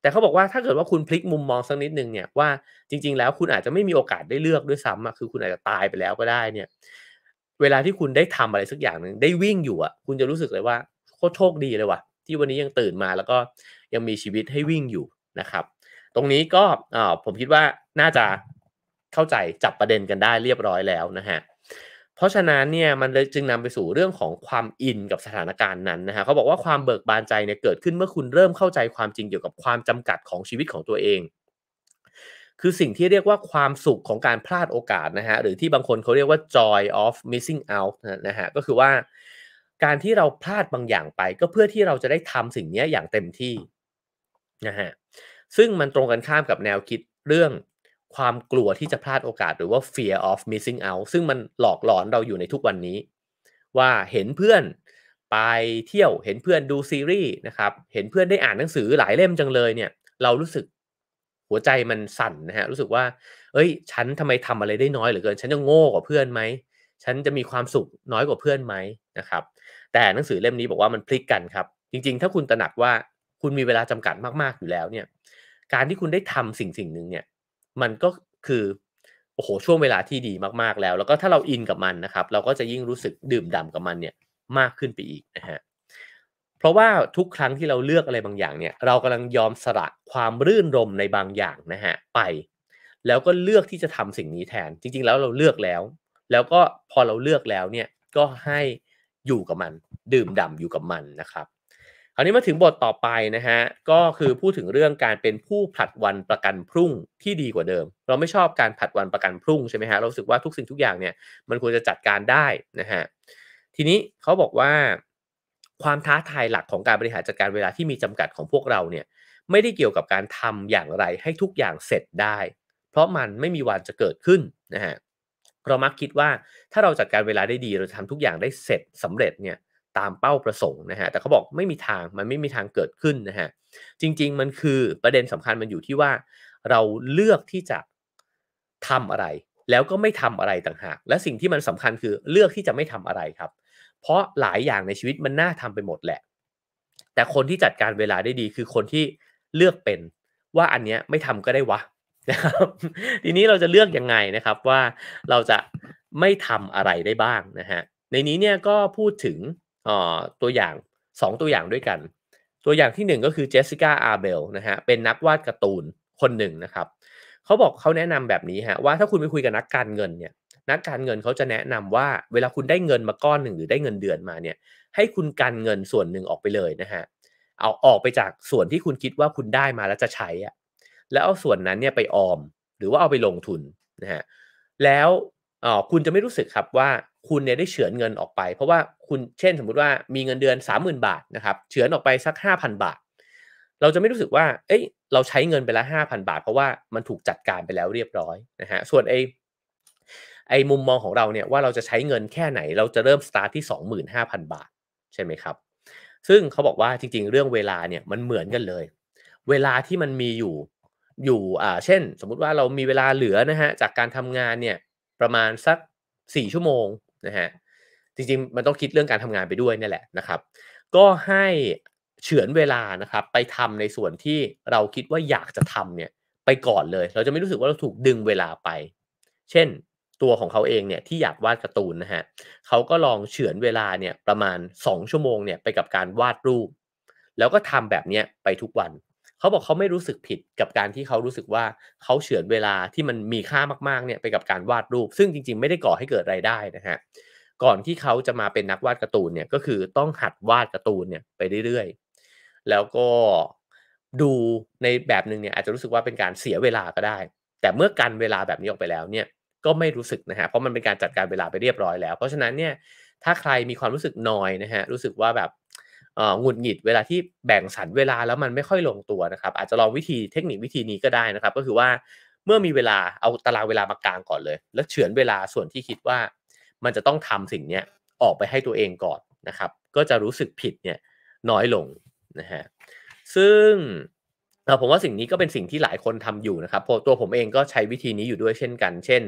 Speaker 1: แต่เขาบอกว่าถ้าเกิดว่าคุณพลิกมุมมองสักนิดนึงเนี่ยว่าจริงๆแล้วคุณอาจจะไม่มีโอกาสได้เลือกด้วยซ้ำอะคือคุณอาจจะตายไปแล้วก็ได้เนี่ย เวลาที่คุณได้ทำอะไรสักอย่างหนึ่งได้วิ่งอยู่อะคุณจะรู้สึกเลยว่าโคตรโชคดีเลยว่ะที่วันนี้ยังตื่นมาแล้วก็ยังมีชีวิตให้วิ่งอยู่นะครับตรงนี้ก็ผมคิดว่าน่าจะเข้าใจจับประเด็นกันได้เรียบร้อยแล้วนะฮะเพราะฉะนั้นเนี่ยมันเลยจึงนำไปสู่เรื่องของความอินกับสถานการณ์นั้นนะฮะเขาบอกว่าความเบิกบานใจเนี่ยเกิดขึ้นเมื่อคุณเริ่มเข้าใจความจริงเกี่ยวกับความจำกัดของชีวิตของตัวเอง คือสิ่งที่เรียกว่าความสุขของการพลาดโอกาสนะฮะหรือที่บางคนเขาเรียกว่า joy of missing out นะฮะก็คือว่าการที่เราพลาดบางอย่างไปก็เพื่อที่เราจะได้ทำสิ่งนี้อย่างเต็มที่นะฮะซึ่งมันตรงกันข้ามกับแนวคิดเรื่องความกลัวที่จะพลาดโอกาสหรือว่า fear of missing out ซึ่งมันหลอกหลอนเราอยู่ในทุกวันนี้ ว่าเห็นเพื่อนไปเที่ยวเห็นเพื่อนดูซีรีส์นะครับเห็นเพื่อนได้อ่านหนังสือหลายเล่มจังเลยเนี่ยเรารู้สึกหัวใจมันสั่นนะฮะรู้สึกว่า เอ้ย ฉันทำไมทำอะไรได้น้อยเหลือเกินฉันจะโง่กว่าเพื่อนไหมฉันจะมีความสุขน้อยกว่าเพื่อนไหมนะครับ แต่หนังสือเล่มนี้บอกว่ามันพลิกกันครับ จริงๆ ถ้าคุณตระหนักว่าคุณมีเวลาจำกัดมากๆอยู่แล้วเนี่ย การที่คุณได้ทำสิ่งสิ่งหนึ่งเนี่ยมันก็คือโอ้โหช่วงเวลาที่ดีมากๆแล้ว แล้วก็ถ้าเราอินกับมันนะครับ เราก็จะยิ่งรู้สึกดื่มด่ากับมันเนี่ยมากขึ้นไปอีกนะฮะเพราะว่าทุกครั้งที่เราเลือกอะไรบางอย่างเนี่ยเรากำลังยอมสละความรื่นรมในบางอย่างนะฮะไป แล้วก็เลือกที่จะทำสิ่งนี้แทน จริงๆ แล้วเราเลือกแล้ว แล้วก็พอเราเลือกแล้วเนี่ยก็ให้อยู่กับมัน ดื่มด่าอยู่กับมันนะครับคราวนี้มาถึงบทต่อไปนะฮะก็คือพูดถึงเรื่องการเป็นผู้ผลัดวันประกันพรุ่งที่ดีกว่าเดิม เราไม่ชอบการผลัดวันประกันพรุ่งใช่ไหมฮะเราสึกว่าทุกสิ่งทุกอย่างเนี่ยมันควรจะจัดการได้นะฮะทีนี้เขาบอกว่า ความท้าทายหลักของการบริหารจัดการเวลาที่มีจำกัดของพวกเราเนี่ยไม่ได้เกี่ยวกับการทำอย่างไรให้ทุกอย่างเสร็จได้ เพราะมันไม่มีวันจะเกิดขึ้นนะฮะเรามักคิดว่าถ้าเราจัดการเวลาได้ดีเราทํทำทุกอย่างได้เสร็จสำเร็จเนี่ยตามเป้าประสงค์นะฮะแต่เขาบอกไม่มีทางมันไม่มีทางเกิดขึ้นนะฮะจริง ๆ มันคือประเด็นสำคัญมันอยู่ที่ว่าเราเลือกที่จะทำอะไร แล้วก็ไม่ทำอะไรต่างหากและสิ่งที่มันสำคัญคือเลือกที่จะไม่ทำอะไรครับ เพราะหลายอย่างในชีวิตมันน่าทำไปหมดแหละแต่คนที่จัดการเวลาได้ดีคือคนที่เลือกเป็นว่าอันเนี้ยไม่ทำก็ได้วะนะครับทีนี้เราจะเลือกยังไงนะครับว่าเราจะไม่ทำอะไรได้บ้างนะฮะในนี้เนี่ยก็พูดถึงตัวอย่าง 2 ตัวอย่างด้วยกัน ตัวอย่างที่1ก็คือเจสสิก้าอาร์เบลนะฮะเป็นนักวาดการ์ตูนคนหนึ่งนะครับเขาบอกเขาแนะนำแบบนี้ฮะว่าถ้าคุณไปคุยกับนักการเงินเนี่ยนักการเงินเขาจะแนะนำว่า เวลาคุณได้เงินมาก้อนหนึ่งหรือได้เงินเดือนมาเนี่ยให้คุณกันเงินส่วนหนึ่งออกไปเลย นะฮะเอาออกไปจากส่วนที่คุณคิดว่าคุณได้มาแล้วจะใช้อะแล้วเอาส่วนนั้นเนี่ยไปออม หรือว่าเอาไปลงทุนนะฮะแล้วคุณจะไม่รู้สึกครับว่าคุณเนี่ยได้เฉือนเงินออกไป เพราะว่าคุณเช่น สมมุติว่ามีเงินเดือน30,000 บาทนะครับเฉือนออกไปสัก 5,000 บาท เราจะไม่รู้สึกว่าเอ้ยเราใช้เงินไปละ5,000 บาท เพราะว่ามันถูกจัดการไปแล้วเรียบร้อยนะฮะส่วนไอ้ไอ้มุมมองของเราเนี่ยว่าเราจะใช้เงินแค่ไหนเราจะเริ่มสตาร์ทที่25,000 บาท ใช่ไหมครับ ซึ่งเขาบอกว่าจริงๆเรื่องเวลาเนี่ยมันเหมือนกันเลย เวลาที่มันมีอยู่อยู่อ่าเช่น สมมุติว่าเรามีเวลาเหลือนะฮะจากการทำงานเนี่ยประมาณสัก 4 ชั่วโมงนะฮะจริงๆมันต้องคิดเรื่องการทำงานไปด้วยนี่แหละนะครับก็ให้เฉือนเวลานะครับไปทำในส่วนที่เราคิดว่าอยากจะทำเนี่ยไปก่อนเลยเราจะไม่รู้สึกว่าเราถูกดึงเวลาไป เช่นตัวของเขาเองเนี่ยที่อยากวาดการ์ตูนนะฮะเขาก็ลองเฉือนเวลาเนี่ยประมาณ 2 ชั่วโมงเนี่ยไปกับการวาดรูป แล้วก็ทำแบบเนี้ยไปทุกวันเขาบอกเขาไม่รู้สึกผิดกับการที่เขารู้สึกว่าเขาเฉือนเวลาที่มันมีค่ามากๆเนี่ยไปกับการวาดรูป ซึ่งจริงๆ ไม่ได้ก่อให้เกิดไรายได้นะฮะก่อนที่เขาจะมาเป็นนักวาดการ์ตูนเนี่ยก็คือต้องหัดวาดการ์ตูนเนี่ยไปเรื่อยๆ แล้วก็ดูในแบบหนึ่งเนี่ยอาจจะรู้สึกว่าเป็นการเสียเวลาก็ได้ แต่เมื่อกันเวลาแบบนี้ออกไปแล้วเนี่ยก็ไม่รู้สึกนะฮะเพราะมันเป็นการจัดการเวลาไปเรียบร้อยแล้วเพราะฉะนั้นเนี่ยถ้าใครมีความรู้สึกนอยนะฮะรู้สึกว่าแบบหงุดหงิด เวลาที่แบ่งสรรเวลาแล้วมันไม่ค่อยลงตัวนะครับ อาจจะลองวิธีเทคนิควิธีนี้ก็ได้นะครับ ก็คือว่าเมื่อมีเวลาเอาตารางเวลามากลางก่อนเลย แล้วเฉือนเวลาส่วนที่คิดว่า มันจะต้องทำสิ่งนี้ออกไปให้ตัวเองก่อนนะครับ ก็จะรู้สึกผิดเนี่ยน้อยลงนะฮะซึ่งผมว่าสิ่งนี้ก็เป็นสิ่งที่หลายคนทำอยู่นะครับตัวผมเองก็ใช้วิธีนี้อยู่ด้วยเช่นกัน เช่น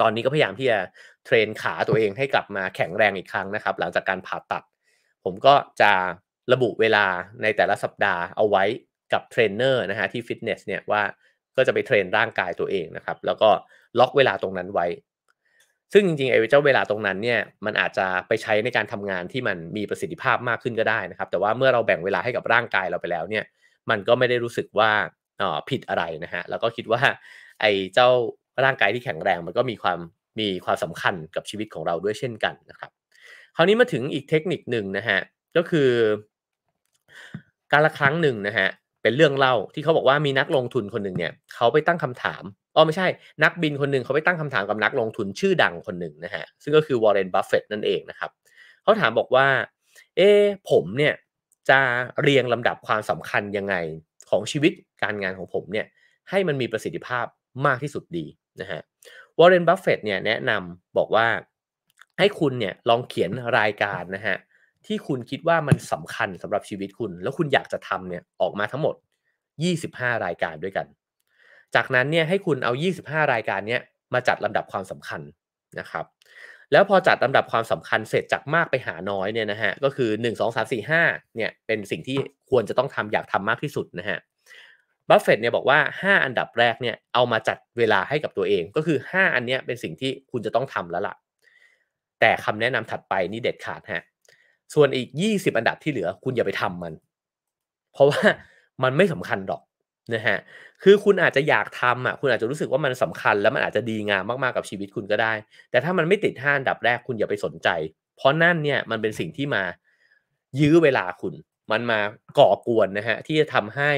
Speaker 1: ตอนนี้ก็พยายามที่จะเทรนขาตัวเองให้กลับมาแข็งแรงอีกครั้งนะครับ หลังจากการผ่าตัดผมก็จะระบุเวลาในแต่ละสัปดาห์เอาไว้กับเทรนเนอร์นะฮะที่ฟิตเนสเนี่ยว่าก็จะไปเทรนร่างกายตัวเองนะครับแล้วก็ล็อกเวลาตรงนั้นไว้ ซึ่งจริงๆไอ้เจ้าเวลาตรงนั้นเนี่ยมันอาจจะไปใช้ในการทำงานที่มันมีประสิทธิภาพมากขึ้นก็ได้นะครับ แต่ว่าเมื่อเราแบ่งเวลาให้กับร่างกายเราไปแล้วเนี่ยมันก็ไม่ได้รู้สึกว่าอ๋อผิดอะไรนะฮะแล้วก็คิดว่าไอ้เจ้าร่างกายที่แข็งแรง มันก็มีความมีความสำคัญกับชีวิตของเราด้วยเช่นกันนะครับคราวนี้มาถึงอีกเทคนิคหนึ่งนะฮะก็คือ การละครั้งหนึ่งนะฮะเป็นเรื่องเล่าที่เขาบอกว่ามีนักลงทุนคนหนึ่งเนี่ยเขาไปตั้งคำถามอ๋อไม่ใช่ นักบินคนหนึ่งเขาไปตั้งคำถามกับนักลงทุนชื่อดังคนหนึ่งนะฮะซึ่งก็คือวอร์เรนบัฟเฟตนั่นเองนะครับเขาถามบอกว่าเอ๊ผมเนี่ยจะเรียงลำดับความสำคัญยังไงของชีวิตการงานของผมเนี่ยให้มันมีประสิทธิภาพมากที่สุดดีนะฮะวอร์เรนบัฟเฟตเนี่ยแนะนำบอกว่าให้คุณเนี่ยลองเขียนรายการนะฮะที่คุณคิดว่ามันสำคัญสำหรับชีวิตคุณ แล้วคุณอยากจะทำเนี่ยออกมาทั้งหมด 25 รายการด้วยกัน จากนั้นเนี่ยให้คุณเอา 25 รายการเนี่ยมาจัดลำดับความสำคัญนะครับแล้วพอจัดลำดับความสำคัญเสร็จจากมากไปหาน้อยเนี่ยนะฮะก็คือ1 2 3 4 5เนี่ยเป็นสิ่งที่ควรจะต้องทำอยากทำมากที่สุดนะฮะบัฟเฟตเนี่ยบอกว่า 5 อันดับแรกเนี่ยเอามาจัดเวลาให้กับตัวเอง ก็คือ 5 อันเนี้ยเป็นสิ่งที่คุณจะต้องทำแล้วละ่ะแต่คำแนะนำถัดไปนี่เด็ดขาดฮะ ส่วนอีก 20 อันดับที่เหลือ คุณอย่าไปทำมัน เพราะว่ามันไม่สำคัญหรอกนะฮะ คือคุณอาจจะอยากทำอ่ะ คุณอาจจะรู้สึกว่ามันสำคัญแล้วมันอาจจะดีงามมากๆกับชีวิตคุณก็ได้ แต่ถ้ามันไม่ติดห้าอันดับแรก คุณอย่าไปสนใจ เพราะนั่นเนี่ยมันเป็นสิ่งที่มายื้อเวลาคุณ มันมาก่อกวนนะฮะที่จะทำให้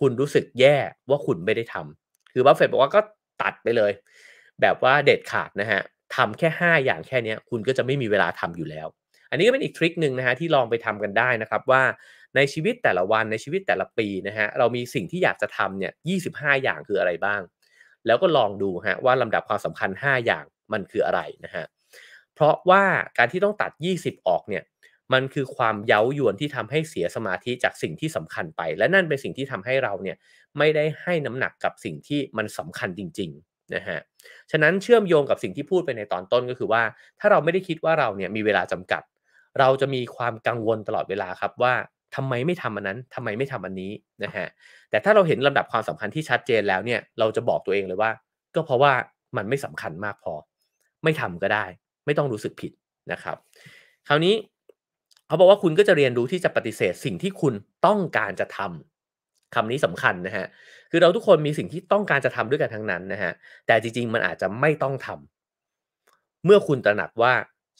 Speaker 1: คุณรู้สึกแย่ว่าคุณไม่ได้ทำ คือบัฟเฟตบอกว่าก็ตัดไปเลย แบบว่าเด็ดขาดนะฮะทำแค่ 5 อย่างแค่นี้คุณก็จะไม่มีเวลาทำอยู่แล้ว อันนี้ก็เป็นอีกทริคหนึ่งนะฮะที่ลองไปทำกันได้นะครับว่าในชีวิตแต่ละวันในชีวิตแต่ละปีนะฮะเรามีสิ่งที่อยากจะทำเนี่ยยีอย่างคืออะไรบ้าง แล้วก็ลองดูฮะว่าลำดับความสำคัญ 5 อย่างมันคืออะไรนะฮะเพราะว่าการที่ต้องตัด 20 ออกเนี่ยมันคือความเย้ายวนที่ทำให้เสียสมาธิจากสิ่งที่สำคัญไป และนั่นเป็นสิ่งที่ทำให้เราเนี่ยไม่ได้ให้น้ำหนักกับสิ่งที่มันสำคัญจริงนะฮะ ฉะนั้นเชื่อมโยงกับสิ่งที่พูดไปในตอนต้นก็คือว่า ถ้าเราไม่ได้คิดว่าเราเนี่ยมีเวลาจำกัด เราจะมีความกังวลตลอดเวลาครับ ว่าทำไมไม่ทำอันนั้น ทำไมไม่ทำอันนี้นะฮะแต่ถ้าเราเห็นลำดับความสำคัญที่ชัดเจนแล้วเนี่ย เราจะบอกตัวเองเลยว่า ก็เพราะว่ามันไม่สำคัญมากพอ ไม่ทำก็ได้ ไม่ต้องรู้สึกผิดนะครับ คราวนี้เขาบอกว่าคุณก็จะเรียนรู้ที่จะปฏิเสธสิ่งที่คุณต้องการจะทำ คำนี้สำคัญนะฮะคือเราทุกคนมีสิ่งที่ต้องการจะทำด้วยกันทั้งนั้นนะฮะ แต่จริงๆ มันอาจจะไม่ต้องทำ เมื่อคุณตระหนักว่า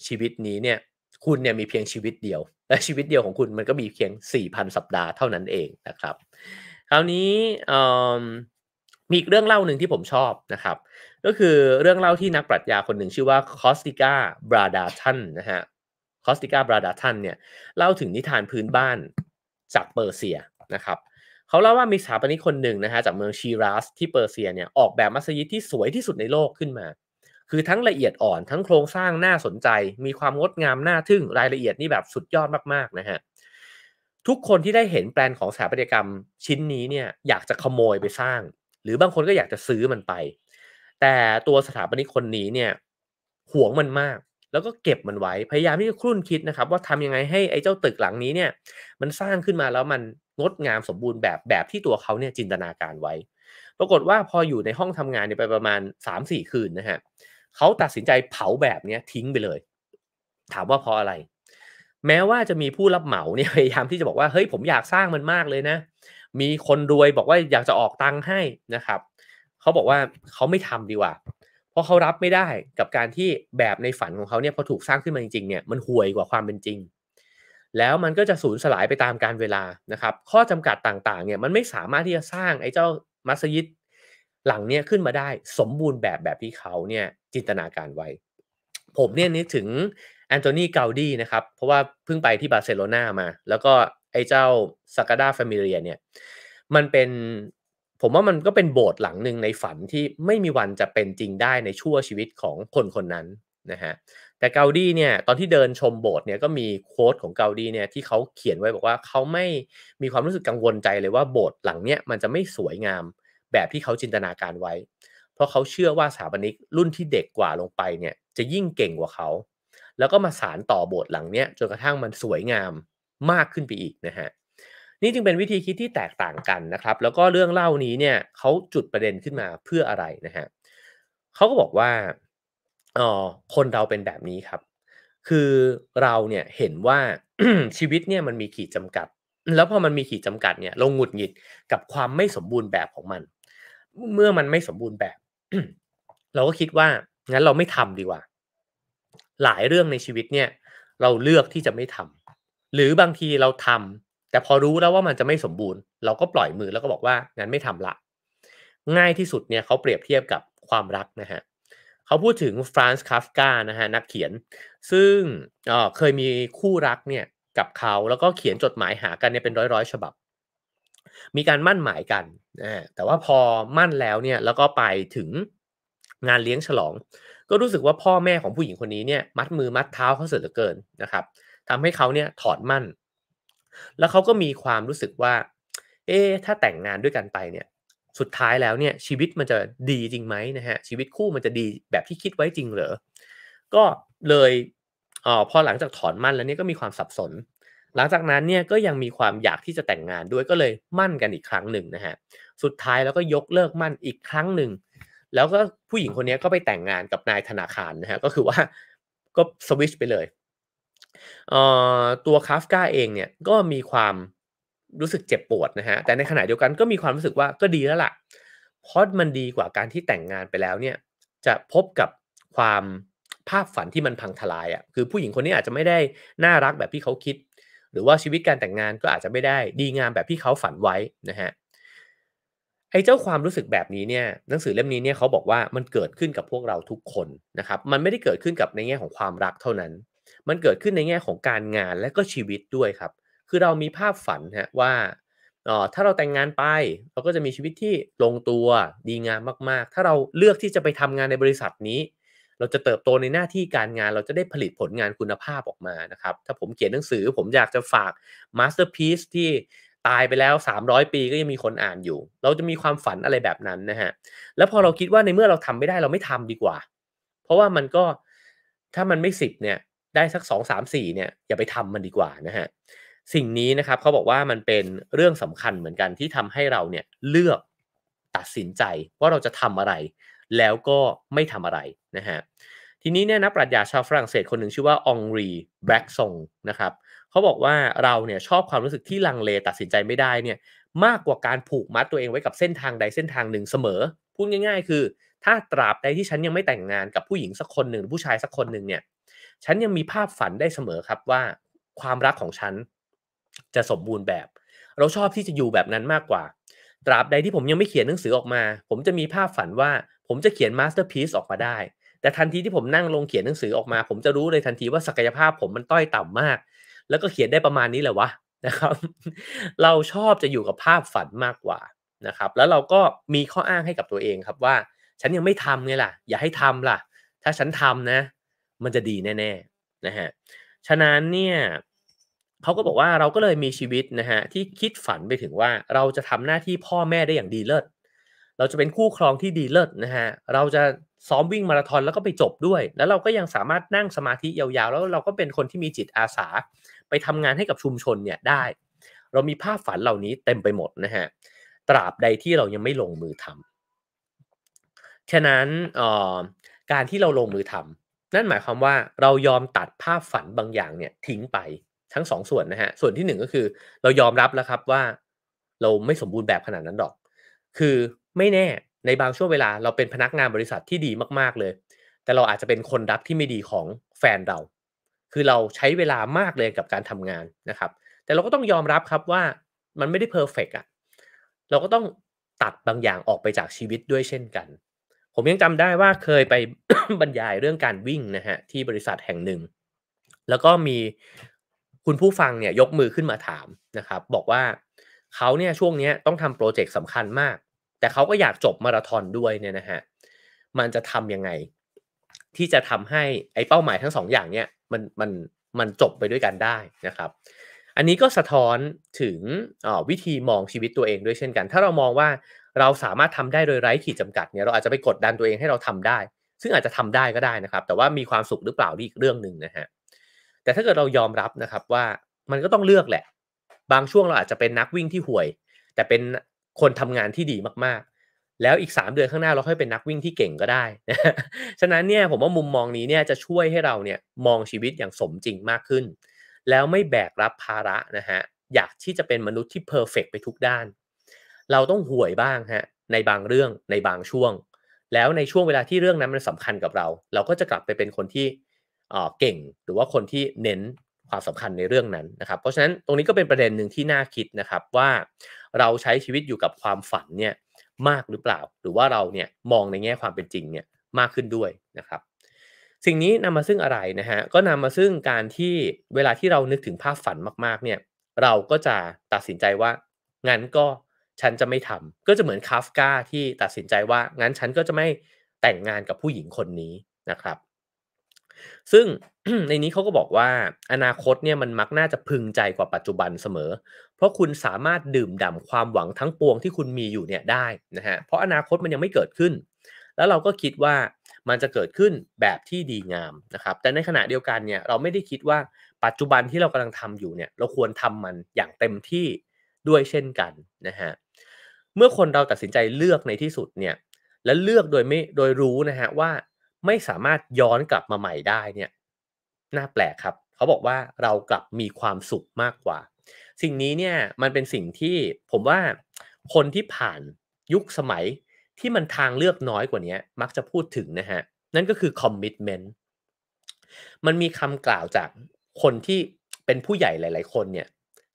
Speaker 1: ชีวิตนี้เนี่ย คุณเนี่ยมีเพียงชีวิตเดียว และชีวิตเดียวของคุณมันก็มีเพียง 4,000 สัปดาห์เท่านั้นเองนะครับ คราวนี้มีอีกเรื่องเล่าหนึ่งที่ผมชอบนะครับ ก็คือเรื่องเล่าที่นักปรัชญาคนหนึ่ง ชื่อว่าคอสติก้า บราดาทันนะฮะ คอสติก้า บราดาทันเนี่ยเล่าถึงนิทานพื้นบ้านจากเปอร์เซียนะครับเขาเล่าว่ามีสถาปนิกคนหนึ่งนะฮะจากเมืองชีรัสที่เปอร์เซียเนี่ยออกแบบมัสยิดที่สวยที่สุดในโลกขึ้นมา คือทั้งละเอียดอ่อนทั้งโครงสร้างน่าสนใจ มีความงดงามน่าทึ่งรายละเอียดนี่แบบสุดยอดมากๆนะฮะทุกคนที่ได้เห็นแปลนของสถาปัตยกรรมชิ้นนี้เนี่ย อยากจะขโมยไปสร้าง หรือบางคนก็อยากจะซื้อมันไป แต่ตัวสถาปนิกคนนี้เนี่ยหวงมันมากแล้วก็เก็บมันไว้พยายามที่จะคุ้นคิดนะครับว่าทำยังไงให้ไอ้เจ้าตึกหลังนี้เนี่ย มันสร้างขึ้นมาแล้วมันงดงามสมบูรณ์แบบแบบที่ตัวเขาเนี่ยจินตนาการไว้ ปรากฏว่าพออยู่ในห้องทำงานเนี่ยไปประมาณ3-4คืนนะฮะเขาตัดสินใจเผาแบบเนี้ยทิ้งไปเลย ถามว่าเพราะอะไร แม้ว่าจะมีผู้รับเหมาเนี่ยพยายามที่จะบอกว่าเฮ้ยผมอยากสร้างมันมากเลยนะ มีคนรวยบอกว่าอยากจะออกตังค์ให้นะครับเขาบอกว่าเขาไม่ทำดีกว่าราะเขารับไม่ได้กับการที่แบบในฝันของเขาเนี่ยพอถูกสร้างขึ้นมาจริงๆเนี่ยมันห่วยกว่าความเป็นจริง แล้วมันก็จะสูญสลายไปตามการเวลานะครับข้อจำกัดต่างๆ เนี่ยมันไม่สามารถที่จะสร้างไอ้เจ้ามัสยิดหลังเนี่ยขึ้นมาได้สมบูรณ์แบบแบบที่เขาเนี่ยจินตนาการไว้ ผมเนี่ยนึกถึงแอนโทนีเกาดีนะครับ เพราะว่าเพิ่งไปที่บาร์เซโลนามา แล้วก็ไอ้เจ้าสกาดาฟามิเลียเนี่ยมันเป็นผมว่ามันก็เป็นโบสถ์หลังหนึ่งในฝันที่ไม่มีวันจะเป็นจริงได้ในชั่วชีวิตของคนคนนั้นนะฮะแต่เกาดีเนี่ยตอนที่เดินชมโบสถ์เนี่ยก็มีโค้ดของเกาดีเนี่ยที่เขาเขียนไว้บอกว่าเขาไม่มีความรู้สึกกังวลใจเลยว่าโบสถ์หลังเนี้ยมันจะไม่สวยงามแบบที่เขาจินตนาการไว้ เพราะเขาเชื่อว่าสถาปนิกรุ่นที่เด็กกว่าลงไปเนี่ยจะยิ่งเก่งกว่าเขา แล้วก็มาสารต่อโบสถ์หลังเนี้ยจนกระทั่งมันสวยงามมากขึ้นไปอีกนะฮะนี่จึงเป็นวิธีคิดที่แตกต่างกันนะครับ แล้วก็เรื่องเล่านี้เนี่ยเขาจุดประเด็นขึ้นมาเพื่ออะไรนะฮะเขาก็บอกว่าอ๋อคนเราเป็นแบบนี้ครับ คือเราเนี่ยเห็นว่าชีวิตเนี่ยมันมีขีดจำกัด แล้วพอมันมีขีดจำกัดเนี่ยลงหงุดหงิดกับความไม่สมบูรณ์แบบของมัน เมื่อมันไม่สมบูรณ์แบบเราก็คิดว่างั้นเราไม่ทำดีกว่าหลายเรื่องในชีวิตเนี่ย เราเลือกที่จะไม่ทำ หรือบางทีเราทำแต่พอรู้แล้วว่ามันจะไม่สมบูรณ์ เราก็ปล่อยมือแล้วก็บอกว่างั้นไม่ทำละ ง่ายที่สุดเนี่ยเขาเปรียบเทียบกับความรักนะฮะเขาพูดถึงฟรานซ์คาฟกานะฮะนักเขียนซึ่งเเคยมีคู่รักเนี่ยกับเขาแล้วก็เขียนจดหมายหากันเนี่ยเป็นร้อยๆฉบับ มีการมั่นหมายกันนะแต่ว่าพอมั่นแล้วเนี่ยแล้วก็ไปถึงงานเลี้ยงฉลอง ก็รู้สึกว่าพ่อแม่ของผู้หญิงคนนี้เนี่ยมัดมือมัดเท้าเขาเสียเหลือเกินนะครับทำให้เขาเนี่ยถอดมั่นแล้วเขาก็มีความรู้สึกว่า เอ๊ถ้าแต่งงานด้วยกันไปเนี่ย สุดท้ายแล้วเนี่ยชีวิตมันจะดีจริงไหมนะฮะ ชีวิตคู่มันจะดีแบบที่คิดไว้จริงเหรอก็เลยอ๋อพอหลังจากถอนมั่นแล้วเนี่ยก็มีความสับสน หลังจากนั้นเนี่ยก็ยังมีความอยากที่จะแต่งงานด้วยก็เลยมั่นกันอีกครั้งหนึ่งนะฮะ สุดท้ายแล้วก็ยกเลิกมั่นอีกครั้งหนึ่ง แล้วก็ผู้หญิงคนนี้ก็ไปแต่งงานกับนายธนาคารนะฮะ ก็คือว่า ก็สวิชไปเลยตัวคาฟกาเองเนี่ยก็มีความรู้สึกเจ็บปวดนะฮะแต่ในขณะเดียวกันก็มีความรู้สึกว่าก็ดีแล้วละ่ะเพราะมันดีกว่าการที่แต่งงานไปแล้วเนี่ย จะพบกับความภาพฝันที่มันพังทลายอะ่ะคือผู้หญิงคนนี้อาจจะไม่ได้น่ารักแบบที่เขาคิด หรือว่าชีวิตการแต่งงานก็อาจจะไม่ได้ดีงามแบบที่เขาฝันไว้นะฮะไอ้เจ้าความรู้สึกแบบนี้เนี่ยหนังสือเล่มนี้เนี่ยเขาบอกว่ามันเกิดขึ้นกับพวกเราทุกคนนะครับมันไม่ได้เกิดขึ้นกับในแง่ของความรักเท่านั้นมันเกิดขึ้นในแง่ของการงานและก็ชีวิตด้วยครับ คือเรามีภาพฝันฮะว่า ถ้าเราแต่งงานไป เราก็จะมีชีวิตที่ลงตัวดีงามมากๆ ถ้าเราเลือกที่จะไปทำงานในบริษัทนี้ เราจะเติบโตในหน้าที่การงาน เราจะได้ผลิตผลงานคุณภาพออกมานะครับ ถ้าผมเขียนหนังสือ ผมอยากจะฝากมาสเตอร์พีซที่ตายไปแล้ว 300 ปีก็ยังมีคนอ่านอยู่ เราจะมีความฝันอะไรแบบนั้นนะฮะ แล้วพอเราคิดว่าในเมื่อเราทำไม่ได้เราไม่ทำดีกว่า เพราะว่ามันก็ถ้ามันไม่สิบเนี่ยได้สัก 2 3 4เนี่ยอย่าไปทำมันดีกว่านะฮะสิ่งนี้นะครับเขาบอกว่ามันเป็นเรื่องสำคัญเหมือนกันที่ทำให้เราเนี่ยเลือกตัดสินใจว่าเราจะทำอะไรแล้วก็ไม่ทำอะไรนะฮะทีนี้เนี่ยนกปรัชญาชาวฝรั่งเศสคนหนึ่งชื่อว่าองรีแบ็กซงนะครับเขาบอกว่าเราเนี่ยชอบความรู้สึกที่ลังเลตัดสินใจไม่ได้เนี่ยมากกว่าการผูกมัดตัวเองไว้กับเส้นทางใดเส้นทางหนึ่งเสมอ พูดง่ายๆ คือ ถ้าตราบใดที่ฉันยังไม่แต่งงานกับผู้หญิงสักคนหนึ่งผู้ชายสักคนหนึ่งเนี่ยฉันยังมีภาพฝันได้เสมอครับว่า ความรักของฉันจะสมบูรณ์แบบ เราชอบที่จะอยู่แบบนั้นมากกว่า ตราบใดที่ผมยังไม่เขียนหนังสือออกมา ผมจะมีภาพฝันว่า ผมจะเขียนมาสเตอร์พีซออกมาได้ แต่ทันทีที่ผมนั่งลงเขียนหนังสือออกมา ผมจะรู้เลยทันทีว่าศักยภาพผมมันต้อยต่ำมาก แล้วก็เขียนได้ประมาณนี้แหละวะนะครับ เราชอบจะอยู่กับภาพฝันมากกว่านะครับ แล้วเราก็มีข้ออ้างให้กับตัวเองครับว่า ฉันยังไม่ทำไงล่ะอย่าให้ทำล่ะ ถ้าฉันทำนะมันจะดีแน่ๆนะฮะ ฉะนั้นเนี่ยเขาก็บอกว่าเราก็เลยมีชีวิตนะฮะที่คิดฝันไปถึงว่าเราจะทำหน้าที่พ่อแม่ได้อย่างดีเลิศเราจะเป็นคู่ครองที่ดีเลิศนะฮะเราจะซ้อมวิ่งมาราธอนแล้วก็ไปจบด้วยแล้วเราก็ยังสามารถนั่งสมาธิยาวๆ แล้วเราก็เป็นคนที่มีจิตอาสา ไปทำงานให้กับชุมชนเนี่ยได้ เรามีภาพฝันเหล่านี้เต็มไปหมดนะฮะตราบใดที่เรายังไม่ลงมือทำ ฉะนั้นการที่เราลงมือทำนั่นหมายความว่าเรายอมตัดภาพฝันบางอย่างเนี่ยทิ้งไปทั้งสองส่วนนะฮะส่วนที่หนึ่งก็คือเรายอมรับแล้วครับว่า เราไม่สมบูรณ์แบบขนาดนั้นหรอก คือไม่แน่ในบางช่วงเวลาเราเป็นพนักงานบริษัทที่ดีมาก ๆเลย แต่เราอาจจะเป็นคนรักที่ไม่ดีของแฟนเรา คือเราใช้เวลามากเลยกับการทำงานนะครับ แต่เราก็ต้องยอมรับครับว่ามันไม่ได้เพอร์เฟกอะเราก็ต้องตัดบางอย่างออกไปจากชีวิตด้วยเช่นกันผมยังจำได้ว่าเคยไปบรรยายเรื่องการวิ่งนะฮะที่บริษัทแห่งหนึ่ง แล้วก็มีคุณผู้ฟังเนี่ยยกมือขึ้นมาถามนะครับ บอกว่าเขาเนี่ยช่วงนี้ต้องทำโปรเจกต์สำคัญมาก แต่เขาก็อยากจบมาราธอนด้วยเนี่ยนะฮะมันจะทำยังไงที่จะทำให้ไอ้เป้าหมายทั้งสองอย่างเนี่ยมันมันมันจบไปด้วยกันได้นะครับ อันนี้ก็สะท้อนถึงวิธีมองชีวิตตัวเองด้วยเช่นกัน ถ้าเรามองว่าเราสามารถทำได้โดยไร้ขีดจำกัดเนี่ยเราอาจจะไปกดดันตัวเองให้เราทำได้ ซึ่งอาจจะทำได้ก็ได้นะครับ แต่ว่ามีความสุขหรือเปล่านี่อีกเรื่องหนึ่งนะฮะแต่ถ้าเกิดเรายอมรับนะครับว่ามันก็ต้องเลือกแหละ บางช่วงเราอาจจะเป็นนักวิ่งที่ห่วย แต่เป็นคนทำงานที่ดีมากๆ แล้วอีก3เดือนข้างหน้าเราค่อยเป็นนักวิ่งที่เก่งก็ได้ ฉะนั้นเนี่ยผมว่ามุมมองนี้เนี่ยจะช่วยให้เราเนี่ยมองชีวิตอย่างสมจริงมากขึ้น แล้วไม่แบกรับภาระนะฮะอยากที่จะเป็นมนุษย์ที่เพอร์เฟกไปทุกด้านเราต้องห่วยบ้างฮะในบางเรื่องในบางช่วง แล้วในช่วงเวลาที่เรื่องนั้นมันสำคัญกับเรา เราก็จะกลับไปเป็นคนที่เก่งหรือว่าคนที่เน้นความสำคัญในเรื่องนั้นนะครับเพราะฉะนั้นตรงนี้ก็เป็นประเด็นหนึ่งที่น่าคิดนะครับว่าเราใช้ชีวิตอยู่กับความฝันเนี่ยมากหรือเปล่า หรือว่าเราเนี่ยมองในแง่ความเป็นจริงเนี่ยมากขึ้นด้วยนะครับสิ่งนี้นำมาซึ่งอะไรนะฮะก็นำมาซึ่งการที่เวลาที่เรานึกถึงภาพฝันมาก ๆ เนี่ยเราก็จะตัดสินใจว่างั้นก็ฉันจะไม่ทำก็จะเหมือนคาฟกาที่ตัดสินใจว่า งั้นฉันก็จะไม่แต่งงานกับผู้หญิงคนนี้นะครับ ซึ่งในนี้เขาก็บอกว่าอนาคตเนี่ยมันมักน่าจะพึงใจกว่าปัจจุบันเสมอ เพราะคุณสามารถดื่มด่ำความหวังทั้งปวงที่คุณมีอยู่เนี่ยได้นะฮะเพราะอนาคตมันยังไม่เกิดขึ้น แล้วเราก็คิดว่ามันจะเกิดขึ้นแบบที่ดีงามนะครับ แต่ในขณะเดียวกันเนี่ยเราไม่ได้คิดว่าปัจจุบันที่เรากำลังทำอยู่เนี่ย เราควรทำมันอย่างเต็มที่ด้วยเช่นกันนะฮะเมื่อคนเราตัดสินใจเลือกในที่สุดเนี่ยและเลือกโดยไม่โดยรู้นะฮะว่าไม่สามารถย้อนกลับมาใหม่ได้เนี่ยน่าแปลกครับ เขาบอกว่าเรากลับมีความสุขมากกว่า สิ่งนี้เนี่ยมันเป็นสิ่งที่ผมว่าคนที่ผ่านยุคสมัยที่มันทางเลือกน้อยกว่านี้มักจะพูดถึงนะฮะนั่นก็คือคอมมิชเมนต์มันมีคำกล่าวจากคนที่เป็นผู้ใหญ่หลาย ๆ คนเนี่ย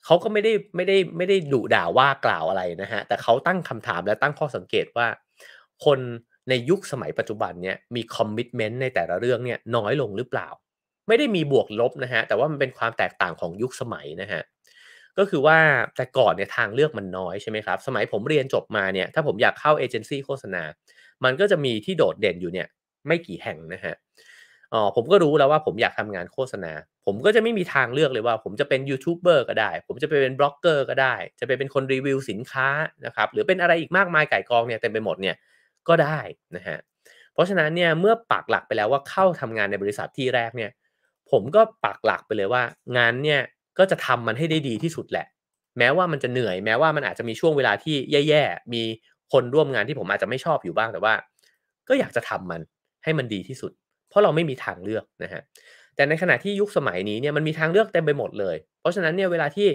Speaker 1: เขาก็ไม่ได้ไม่ได้ไม่ได้ดุด่าว่ากล่าวอะไรนะฮะ แต่เขาตั้งคำถามและตั้งข้อสังเกตว่า คนในยุคสมัยปัจจุบันเนี่ยมีคอมมิชเมนต์ในแต่ละเรื่องเนี่ย น้อยลงหรือเปล่า ไม่ได้มีบวกลบนะฮะ แต่ว่ามันเป็นความแตกต่างของยุคสมัยนะฮะ ก็คือว่าแต่ก่อนเนี่ยทางเลือกมันน้อยใช่ไหมครับ สมัยผมเรียนจบมาเนี่ย ถ้าผมอยากเข้าเอเจนซี่โฆษณา มันก็จะมีที่โดดเด่นอยู่เนี่ย ไม่กี่แห่งนะฮะอ๋อผมก็รู้แล้วว่าผมอยากทำงานโฆษณา ผมก็จะไม่มีทางเลือกเลยว่า ผมจะเป็นยูทูบเบอร์ก็ได้ผมจะไปเป็นบล็อกเกอร์ก็ได้ จะไปเป็นคนรีวิวสินค้านะครับหรือเป็นอะไรอีกมากมายไก่กองเนี่ยเต็มไปหมดเนี่ยก็ได้นะฮะเพราะฉะนั้นเนี่ยเมื่อปักหลักไปแล้วว่าเข้าทำงานในบริษัทที่แรกเนี่ยผมก็ปักหลักไปเลยว่า งานเนี่ยก็จะทำมันให้ได้ดีที่สุดแหละ แม้ว่ามันจะเหนื่อยแม้ว่ามันอาจจะมีช่วงเวลาที่แย่ๆมีคนร่วมงานที่ผมอาจจะไม่ชอบอยู่บ้างแต่ว่า ก็อยากจะทำมันให้มันดีที่สุดราะเราไม่มีทางเลือกนะฮะ แต่ในขณะที่ยุคสมัยนี้เนี่ยมันมีทางเลือกเต็มไปหมดเลย เพราะฉะนั้นเนี่ยเวลาที่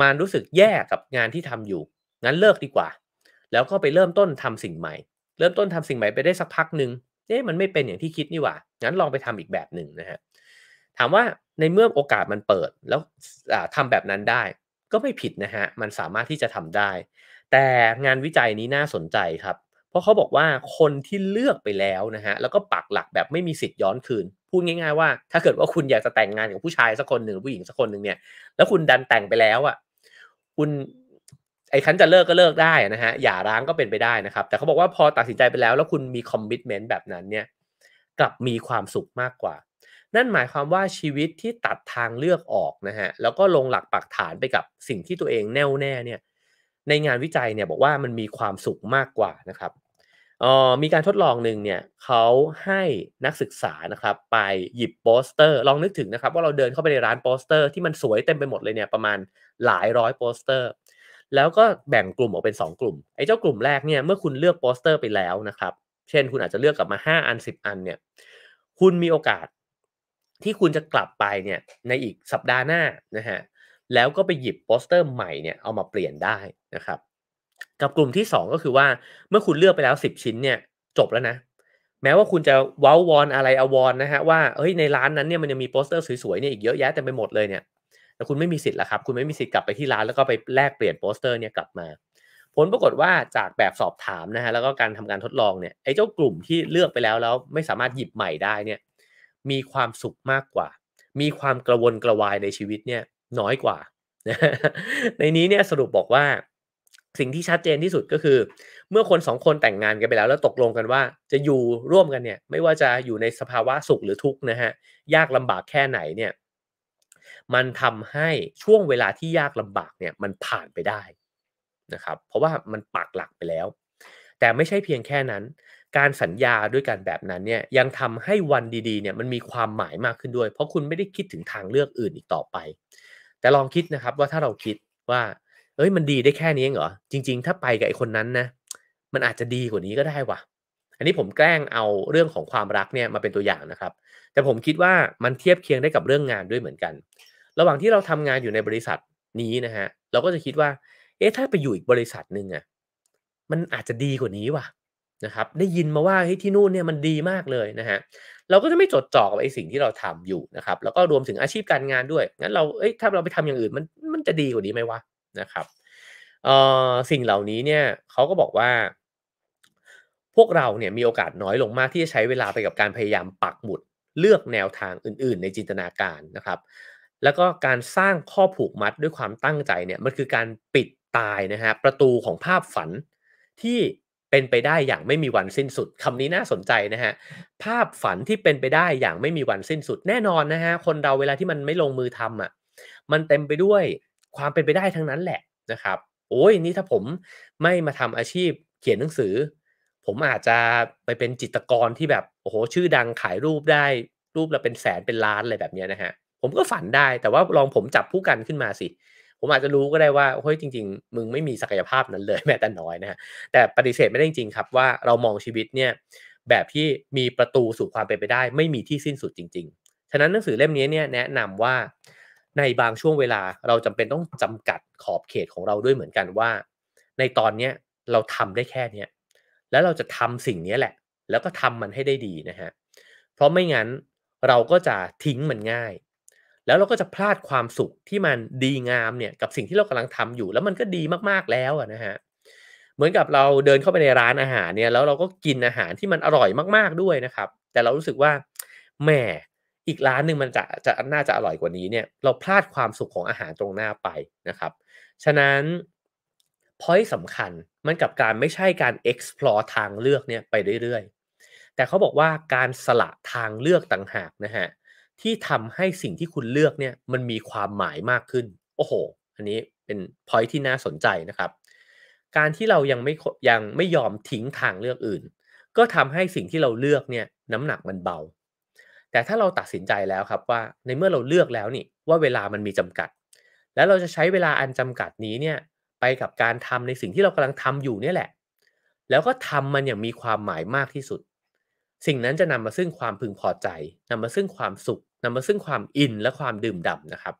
Speaker 1: มารู้สึกแย่กับงานที่ทำอยู่ งั้นเลิกดีกว่า แล้วก็ไปเริ่มต้นทำสิ่งใหม่ เริ่มต้นทำสิ่งใหม่ไปได้สักพักหนึ่งเอ๊ะมันไม่เป็นอย่างที่คิดนี่หว่า งั้นลองไปทำอีกแบบหนึ่งนะฮะ ถามว่าในเมื่อโอกาสมันเปิดแล้วทำแบบนั้นได้ ก็ไม่ผิดนะฮะ มันสามารถที่จะทำได้ แต่งานวิจัยนี้น่าสนใจครับเพราะเขาบอกว่าคนที่เลือกไปแล้วนะฮะแล้วก็ปักหลักแบบไม่มีสิทธิ์ย้อนคืนพูดง่ายๆว่า ถ้าเกิดว่าคุณอยากจะแต่งงานกับผู้ชายสักคนหนึ่งผู้หญิงสักคนหนึ่งเนี่ย แล้วคุณดันแต่งไปแล้วอะ่ะ คุณ ไอ้คันจะเลิกก็เลิกได้นะฮะอย่าร้างก็เป็นไปได้นะครับ แต่เขาบอกว่าพอตัดสินใจไปแล้วแล้วคุณมีคอมมิชเมนต์แบบนั้นเนี่ยกลับมีความสุขมากกว่า นั่นหมายความว่าชีวิตที่ตัดทางเลือกออกนะฮะแล้วก็ลงหลักปักฐานไปกับสิ่งที่ตัวเองแน่วแน่เนี่ยในงานวิจัยเนี่ยบอกว่ามันมีความสุขมากกว่านะครับออมีการทดลองหนึ่งเนี่ยเขาให้นักศึกษานะครับไปหยิบโปสเตอร์ลองนึกถึงนะครับ ว่าเราเดินเข้าไปในร้านโปสเตอร์ ที่มันสวยเต็มไปหมดเลยเนี่ยประมาณหลายร้อยโปสเตอร์ แล้วก็แบ่งกลุ่มออกเป็น2กลุ่มไอ้เจ้ากลุ่มแรกเนี่ยเมื่อคุณเลือกโปสเตอร์ไปแล้วนะครับ เช่นคุณอาจจะเลือกกลับมา 5 อัน 10อันเนี่ยคุณมีโอกาสที่คุณจะกลับไปเนี่ยในอีกสัปดาห์หน้านะฮะแล้วก็ไปหยิบโปสเตอร์ใหม่เนี่ยเอามาเปลี่ยนได้นะครับกับกลุ่มที่2ก็คือว่าเมื่อคุณเลือกไปแล้ว 10 ชิ้นเนี่ย จบแล้วนะ แม้ว่าคุณจะว้าวอนอะไรอวอนนะฮะว่าเฮ้ยในร้านนั้นเนี่ยมันยังมีโปสเตอร์สวยๆเนี่ยอีกเยอะแยะเต็มไปหมดเลยเนี่ยแต่คุณไม่มีสิทธิ์ละครับ คุณไม่มีสิทธิ์กลับไปที่ร้านแล้วก็ไปแลกเปลี่ยนโปสเตอร์เนี่ยกลับมา ผลปรากฏว่าจากแบบสอบถามนะฮะแล้วก็การทำการทดลองเนี่ยไอ้เจ้ากลุ่มที่เลือกไปแล้วแล้วไม่สามารถหยิบใหม่ได้เนี่ยมีความสุขมากกว่า มีความกระวนกระวายในชีวิตเนี่ยน้อยกว่าในนี้เนี่ยสรุปบอกว่าสิ่งที่ชัดเจนที่สุดก็คือ เมื่อคนสองคนแต่งงานกันไปแล้วแล้วตกลงกันว่า จะอยู่ร่วมกันเนี่ยไม่ว่าจะอยู่ในสภาวะสุขหรือทุกข์นะฮะยากลำบากแค่ไหนเนี่ยมันทำให้ช่วงเวลาที่ยากลำบากเนี่ยมันผ่านไปได้นะครับ เพราะว่ามันปากหลักไปแล้ว แต่ไม่ใช่เพียงแค่นั้น การสัญญาด้วยกันแบบนั้นเนี่ยยังทำให้วันดีๆเนี่ยมันมีความหมายมากขึ้นด้วย เพราะคุณไม่ได้คิดถึงทางเลือกอื่นอีกต่อไป แต่ลองคิดนะครับว่าถ้าเราคิดว่าเอ้ยมันดีได้แค่นี้เหรอจริงๆ ถ้าไปกับไอคนนั้นนะ มันอาจจะดีกว่านี้ก็ได้ว่ะ อันนี้ผมแกล้งเอาเรื่องของความรักเนี่ยมาเป็นตัวอย่างนะครับ แต่ผมคิดว่ามันเทียบเคียงได้กับเรื่องงานด้วยเหมือนกัน ระหว่างที่เราทำงานอยู่ในบริษัทนี้นะฮะเราก็จะคิดว่า เอ๊ะถ้าไปอยู่อีกบริษัทหนึ่งอะมันอาจจะดีกว่านี้ว่ะนะครับ ได้ยินมาว่าเฮ้ยที่นู่นเนี่ยมันดีมากเลยนะฮะเราก็จะไม่จดจ่อกับไอ้สิ่งที่เราทำอยู่นะครับแล้วก็รวมถึงอาชีพการงานด้วยงั้นเราเอ้ยถ้าเราไปทำอย่างอื่นมันมันจะดีกว่านี้ไหมวะนะครับสิ่งเหล่านี้เนี่ยเขาก็บอกว่าพวกเราเนี่ยมีโอกาสน้อยลงมาก ที่จะใช้เวลาไปกับการพยายามปักหมุดเลือกแนวทางอื่นๆในจินตนาการนะครับ แล้วก็การสร้างข้อผูกมัดด้วยความตั้งใจเนี่ยมันคือการปิดตายนะฮะประตูของภาพฝันที่เป็นไปได้อย่างไม่มีวันสิ้นสุดคำนี้น่าสนใจนะฮะภาพฝันที่เป็นไปได้อย่างไม่มีวันสิ้นสุดแน่นอนนะฮะคนเราเวลาที่มันไม่ลงมือทำอะ่ะ มันเต็มไปด้วยความเป็นไปได้ทั้งนั้นแหละนะครับ โอ้ยนี่ถ้าผมไม่มาทำอาชีพเขียนหนังสือ ผมอาจจะไปเป็นจิตกรที่แบบโอ้โหชื่อดังขายรูปได้ รูปละเป็นแสนเป็นล้านอะไรแบบนี้นะฮะผมก็ฝันได้ แต่ว่าลองผมจับผู้กันขึ้นมาสิ ผมอาจจะรู้ก็ได้ว่าเฮ้ยจริง ๆ มึงไม่มีศักยภาพนั้นเลย แม้แต่น้อยนะฮะแต่ปฏิเสธไม่ได้จริงครับ ว่าเรามองชีวิตเนี่ย แบบที่มีประตูสู่ความเป็นไปได้ ไม่มีที่สิ้นสุดจริง ๆ ฉะนั้นหนังสือเล่มนี้เนี่ย แนะนำว่าในบางช่วงเวลาเราจำเป็นต้องจำกัดขอบเขตของเราด้วยเหมือนกันว่า ในตอนเนี้ยเราทำได้แค่เนี้ยแล้วเราจะทำสิ่งนี้แหละ แล้วก็ทำมันให้ได้ดีนะฮะเพราะไม่งั้นเราก็จะทิ้งมันง่าย แล้วเราก็จะพลาดความสุขที่มันดีงามเนี่ยกับสิ่งที่เรากำลังทำอยู่แล้วมันก็ดีมากๆแล้วนะฮะเหมือนกับเราเดินเข้าไปในร้านอาหารเนี่ยแล้วเราก็กินอาหารที่มันอร่อยมากๆด้วยนะครับ แต่เรารู้สึกว่าแหมอีกร้านหนึ่งมันจะจะน่าจะอร่อยกว่านี้เนี่ยเราพลาดความสุขของอาหารตรงหน้าไปนะครับ ฉะนั้นพอยสำคัญมันกับการไม่ใช่การ explore ทางเลือกเนี่ยไปเรื่อยๆ แต่เขาบอกว่าการสละทางเลือกต่างหากนะฮะที่ทำให้สิ่งที่คุณเลือกเนี่ยมันมีความหมายมากขึ้นโอ้โห อันนี้เป็นพอยที่น่าสนใจนะครับ การที่เรายังไม่ยังไม่ยอมทิ้งทางเลือกอื่น ก็ทำให้สิ่งที่เราเลือกเนี่ยน้ำหนักมันเบาแต่ถ้าเราตัดสินใจแล้วครับว่าในเมื่อเราเลือกแล้วนี่ว่าเวลามันมีจำกัด แล้วเราจะใช้เวลาอันจำกัดนี้เนี่ยไปกับการทำในสิ่งที่เรากำลังทำอยู่เนี่ยแหละ แล้วก็ทำมันอย่างมีความหมายมากที่สุด สิ่งนั้นจะนำมาซึ่งความพึงพอใจ นำมาซึ่งความสุข นำมาซึ่งความอินและความดื่มด่านะครับ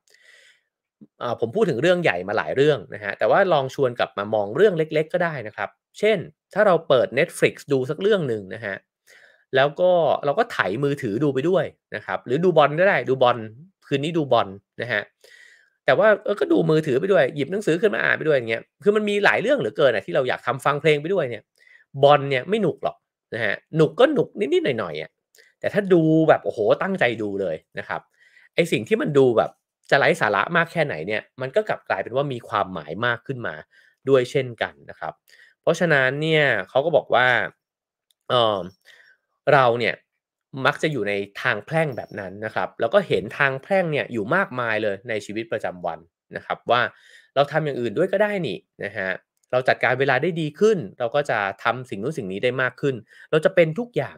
Speaker 1: ผมพูดถึงเรื่องใหญ่มาหลายเรื่องนะฮะแต่ว่าลองชวนกลับมามองเรื่องเล็ก ๆ ก็ได้นะครับ เช่น ถ้าเราเปิด Netflix ดูสักเรื่องหนึ่งนะฮะแล้วก็เราก็ไถมือถือดูไปด้วยนะครับ หรือดูบอลก็ได้ดูบอลคืนนี้ดูบอลนะฮะแต่ว่าก็ดูมือถือไปด้วยหยิบหนังสือขึ้นมาอ่านไปด้วยอย่างเงี้ยคือมันมีหลายเรื่องเหลือเกินนะที่เราอยากทำฟังเพลงไปด้วยเนี่ย บอลเนี่ยไม่หนุกหรอกนะฮะหนุกก็หนุกนิดๆหน่อยๆอ่ะแต่ถ้าดูแบบโอ้โหตั้งใจดูเลยนะครับไอสิ่งที่มันดูแบบจะไร้สาระมากแค่ไหนเนี่ยมันก็กลับกลายเป็นว่ามีความหมายมากขึ้นมาด้วยเช่นกันนะครับ เพราะฉะนั้นเนี่ยเขาก็บอกว่าเออเราเนี่ยมักจะอยู่ในทางแพร่งแบบนั้นนะครับ แล้วก็เห็นทางแพร่งเนี่ยอยู่มากมายเลยในชีวิตประจำวันนะครับ ว่าเราทำอย่างอื่นด้วยก็ได้นี่นะฮะเราจัดการเวลาได้ดีขึ้น เราก็จะทำสิ่งนู้นสิ่งนี้ได้มากขึ้น เราจะเป็นทุกอย่าง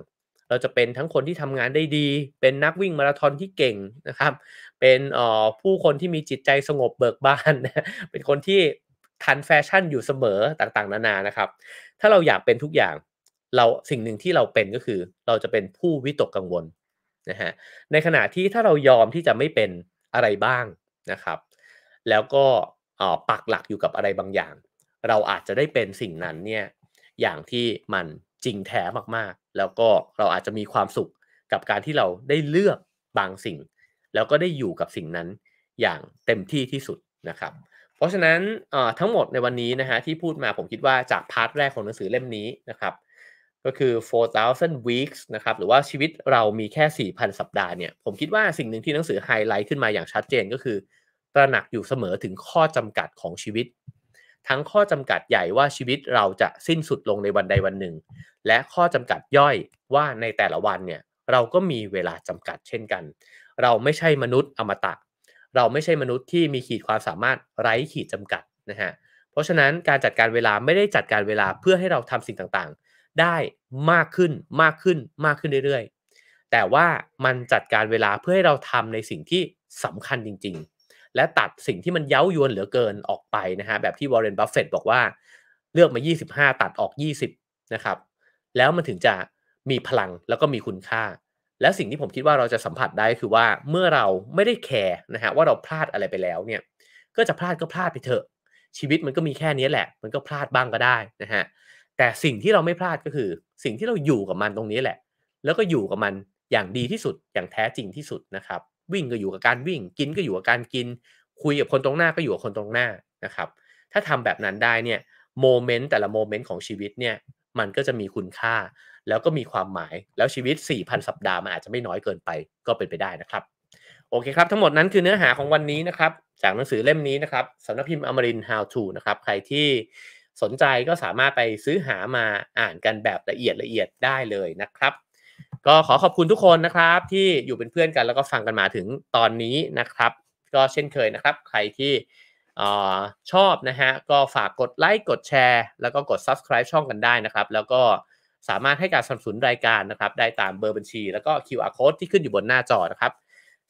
Speaker 1: เราจะเป็นทั้งคนที่ทำงานได้ดี เป็นนักวิ่งมาราธอนที่เก่งนะครับเป็นออผู้คนที่มีจิตใจสงบเบิกบาน เป็นคนที่ทันแฟชั่นอยู่เสมอต่างๆนานานะครับ ถ้าเราอยากเป็นทุกอย่างเราสิ่งหนึ่งที่เราเป็นก็คือเราจะเป็นผู้วิตกกังวลนะฮะในขณะที่ถ้าเรายอมที่จะไม่เป็นอะไรบ้างนะครับ แล้วก็ปักหลักอยู่กับอะไรบางอย่าง เราอาจจะได้เป็นสิ่งนั้นเนี่ยอย่างที่มันจริงแท้มากๆ แล้วก็เราอาจจะมีความสุขกับการที่เราได้เลือกบางสิ่ง แล้วก็ได้อยู่กับสิ่งนั้นอย่างเต็มที่ที่สุดนะครับ เพราะฉะนั้นทั้งหมดในวันนี้นะฮะที่พูดมาผมคิดว่าจากพาร์ทแรกของหนังสือเล่มนี้นะครับก็คือ 4,000 weeks นะครับ หรือว่าชีวิตเรามีแค่ 4,000 สัปดาห์ เนี่ย ผมคิดว่าสิ่งหนึ่งที่หนังสือไฮไลท์ขึ้นมาอย่างชัดเจนก็คือ ตระหนักอยู่เสมอถึงข้อจำกัดของชีวิต ทั้งข้อจำกัดใหญ่ว่าชีวิตเราจะสิ้นสุดลงในวันใดวันหนึ่ง และข้อจำกัดย่อยว่าในแต่ละวัน เนี่ย เราก็มีเวลาจำกัดเช่นกัน เราไม่ใช่มนุษย์อมตะ เราไม่ใช่มนุษย์ที่มีขีดความสามารถไร้ขีดจำกัดนะฮะ เพราะฉะนั้นการจัดการเวลาไม่ได้จัดการเวลาเพื่อให้เราทำสิ่งต่างๆได้มากขึ้นมากขึ้นมากขึ้นเรื่อยๆ แต่ว่ามันจัดการเวลาเพื่อให้เราทำในสิ่งที่สำคัญจริงๆ และตัดสิ่งที่มันเย้ายวนเหลือเกินออกไปนะฮะแบบที่วอร์เรน บัฟเฟตบอกว่าเลือกมา 25 ตัดออก 20 นะครับแล้วมันถึงจะมีพลังแล้วก็มีคุณค่า และสิ่งที่ผมคิดว่าเราจะสัมผัสได้คือว่าเมื่อเราไม่ได้แคร์นะฮะว่าเราพลาดอะไรไปแล้วเนี่ยก็จะพลาดก็พลาดไปเถอะ ชีวิตมันก็มีแค่นี้แหละ มันก็พลาดบ้างก็ได้นะฮะแต่สิ่งที่เราไม่พลาดก็คือสิ่งที่เราอยู่กับมันตรงนี้แหละ แล้วก็อยู่กับมันอย่างดีที่สุดอย่างแท้จริงที่สุดนะครับ วิ่งก็อยู่กับการวิ่ง กินก็อยู่กับการกิน คุยกับคนตรงหน้าก็อยู่กับคนตรงหน้านะครับถ้าทำแบบนั้นได้เนี่ยโมเมนต์แต่ละโมเมนต์ของชีวิตเนี่ยมันก็จะมีคุณค่า แล้วก็มีความหมาย แล้วชีวิต4,000สัปดาห์มันอาจจะไม่น้อยเกินไปก็เป็นไปได้นะครับโอเคครับทั้งหมดนั้นคือเนื้อหาของวันนี้นะครับ จากหนังสือเล่มนี้นะครับสำนักพิมพ์อมริน how to นะครับใครที่สนใจก็สามารถไปซื้อหามาอ่านกันแบบละเอียดละเอียดได้เลยนะครับ ก็ขอขอบคุณทุกคนนะครับที่อยู่เป็นเพื่อนกัน แล้วก็ฟังกันมาถึงตอนนี้นะครับ ก็เช่นเคยนะครับ ใครที่ชอบนะฮะก็ฝากกดไลค์กดแชร์แล้วก็กด subscribe ช่องกันได้นะครับ แล้วก็สามารถให้การสนับสนุนรายการนะครับได้ตามเบอร์บัญชี แล้วก็ QR code ที่ขึ้นอยู่บนหน้าจอนะครับ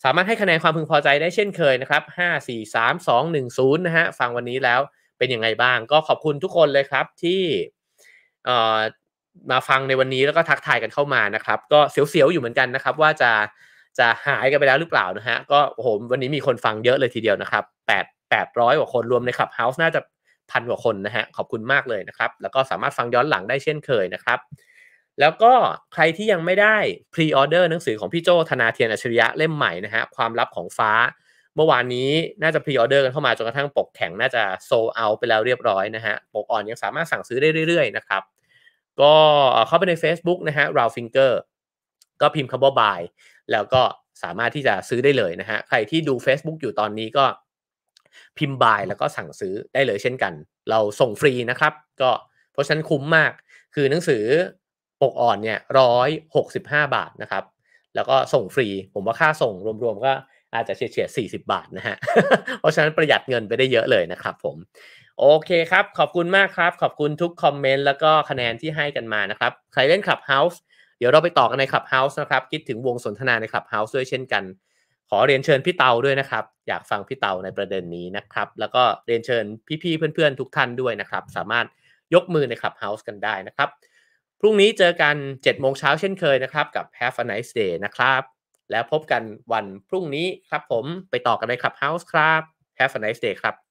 Speaker 1: สามารถให้คะแนนความพึงพอใจได้เช่นเคยนะครับ 5 4 3 2 1 0นะฮะฟังวันนี้แล้วเป็นยังไงบ้าง ก็ขอบคุณทุกคนเลยครับที่มาฟังในวันนี้แล้วก็ทักทายกันเข้ามานะครับ ก็เสียวๆอยู่เหมือนกันนะครับ ว่าจะจะหายกันไปแล้วหรือเปล่านะฮะก็โโหวันนี้มีคนฟังเยอะเลยทีเดียวนะครับแปดแปดร้อยกว่าคนรวมในคลับเฮาส์น่าจะพันกว่าคนนะฮะขอบคุณมากเลยนะครับ แล้วก็สามารถฟังย้อนหลังได้เช่นเคยนะครับแล้วก็ใครที่ยังไม่ได้พรีออเดอร์หนังสือของพี่โจธนาเทียนอัจฉริยะเล่มใหม่นะฮะความลับของฟ้าเมื่อวานนี้น่าจะพรีออเดอร์กันเข้ามาจนกระทั่งปกแข็งน่าจะโซลเอา ไปแล้วเรียบร้อยนะฮะปกอ่อนยังสามารถสั่งซื้อได้เรื่อยๆนะครับ ก็เข้าไปใน Facebook นะฮะรา u ฟิงเกอร์ก็พิมพ์คำว่าบายแล้วก็สามารถที่จะซื้อได้เลยนะฮะใครที่ดู Facebook อยู่ตอนนี้ก็พิมพ์บายแล้วก็สั่งซื้อได้เลยเช่นกัน เราส่งฟรีนะครับก็เพราะฉะนั้นคุ้มมากคือหนังสือปกอ่อนเนี่ยร้อยหกสิบห้าบาทนะครับ แล้วก็ส่งฟรี ผมว่าค่าส่งรวมๆก็อาจจะเฉียดเฉียสี่สิบาทนะฮะ เพราะฉะนั้นประหยัดเงินไปได้เยอะเลยนะครับผม โอเคครับ ขอบคุณมากครับขอบคุณทุกคอมเมนต์แล้วก็คะแนนที่ให้กันมานะครับ ใครเล่น Clubhouse เดี๋ยวเราไปต่อกันใน Clubhouse นะครับคิดถึงวงสนทนาใน Clubhouse ด้วยเช่นกันขอเรียนเชิญพี่เตาด้วยนะครับ อยากฟังพี่เตาในประเด็นนี้นะครับ แล้วก็เรียนเชิญพี่ๆเพื่อนๆทุกท่านด้วยนะครับ สามารถยกมือใน Clubhouse กันได้นะครับพรุ่งนี้เจอกัน7โมงเช้าเช่นเคยนะครับ กับ Have a nice day นะครับแล้วพบกันวันพรุ่งนี้ครับผมไปต่อกันในค l ับเฮาส์ครับ Have a nice day ครับ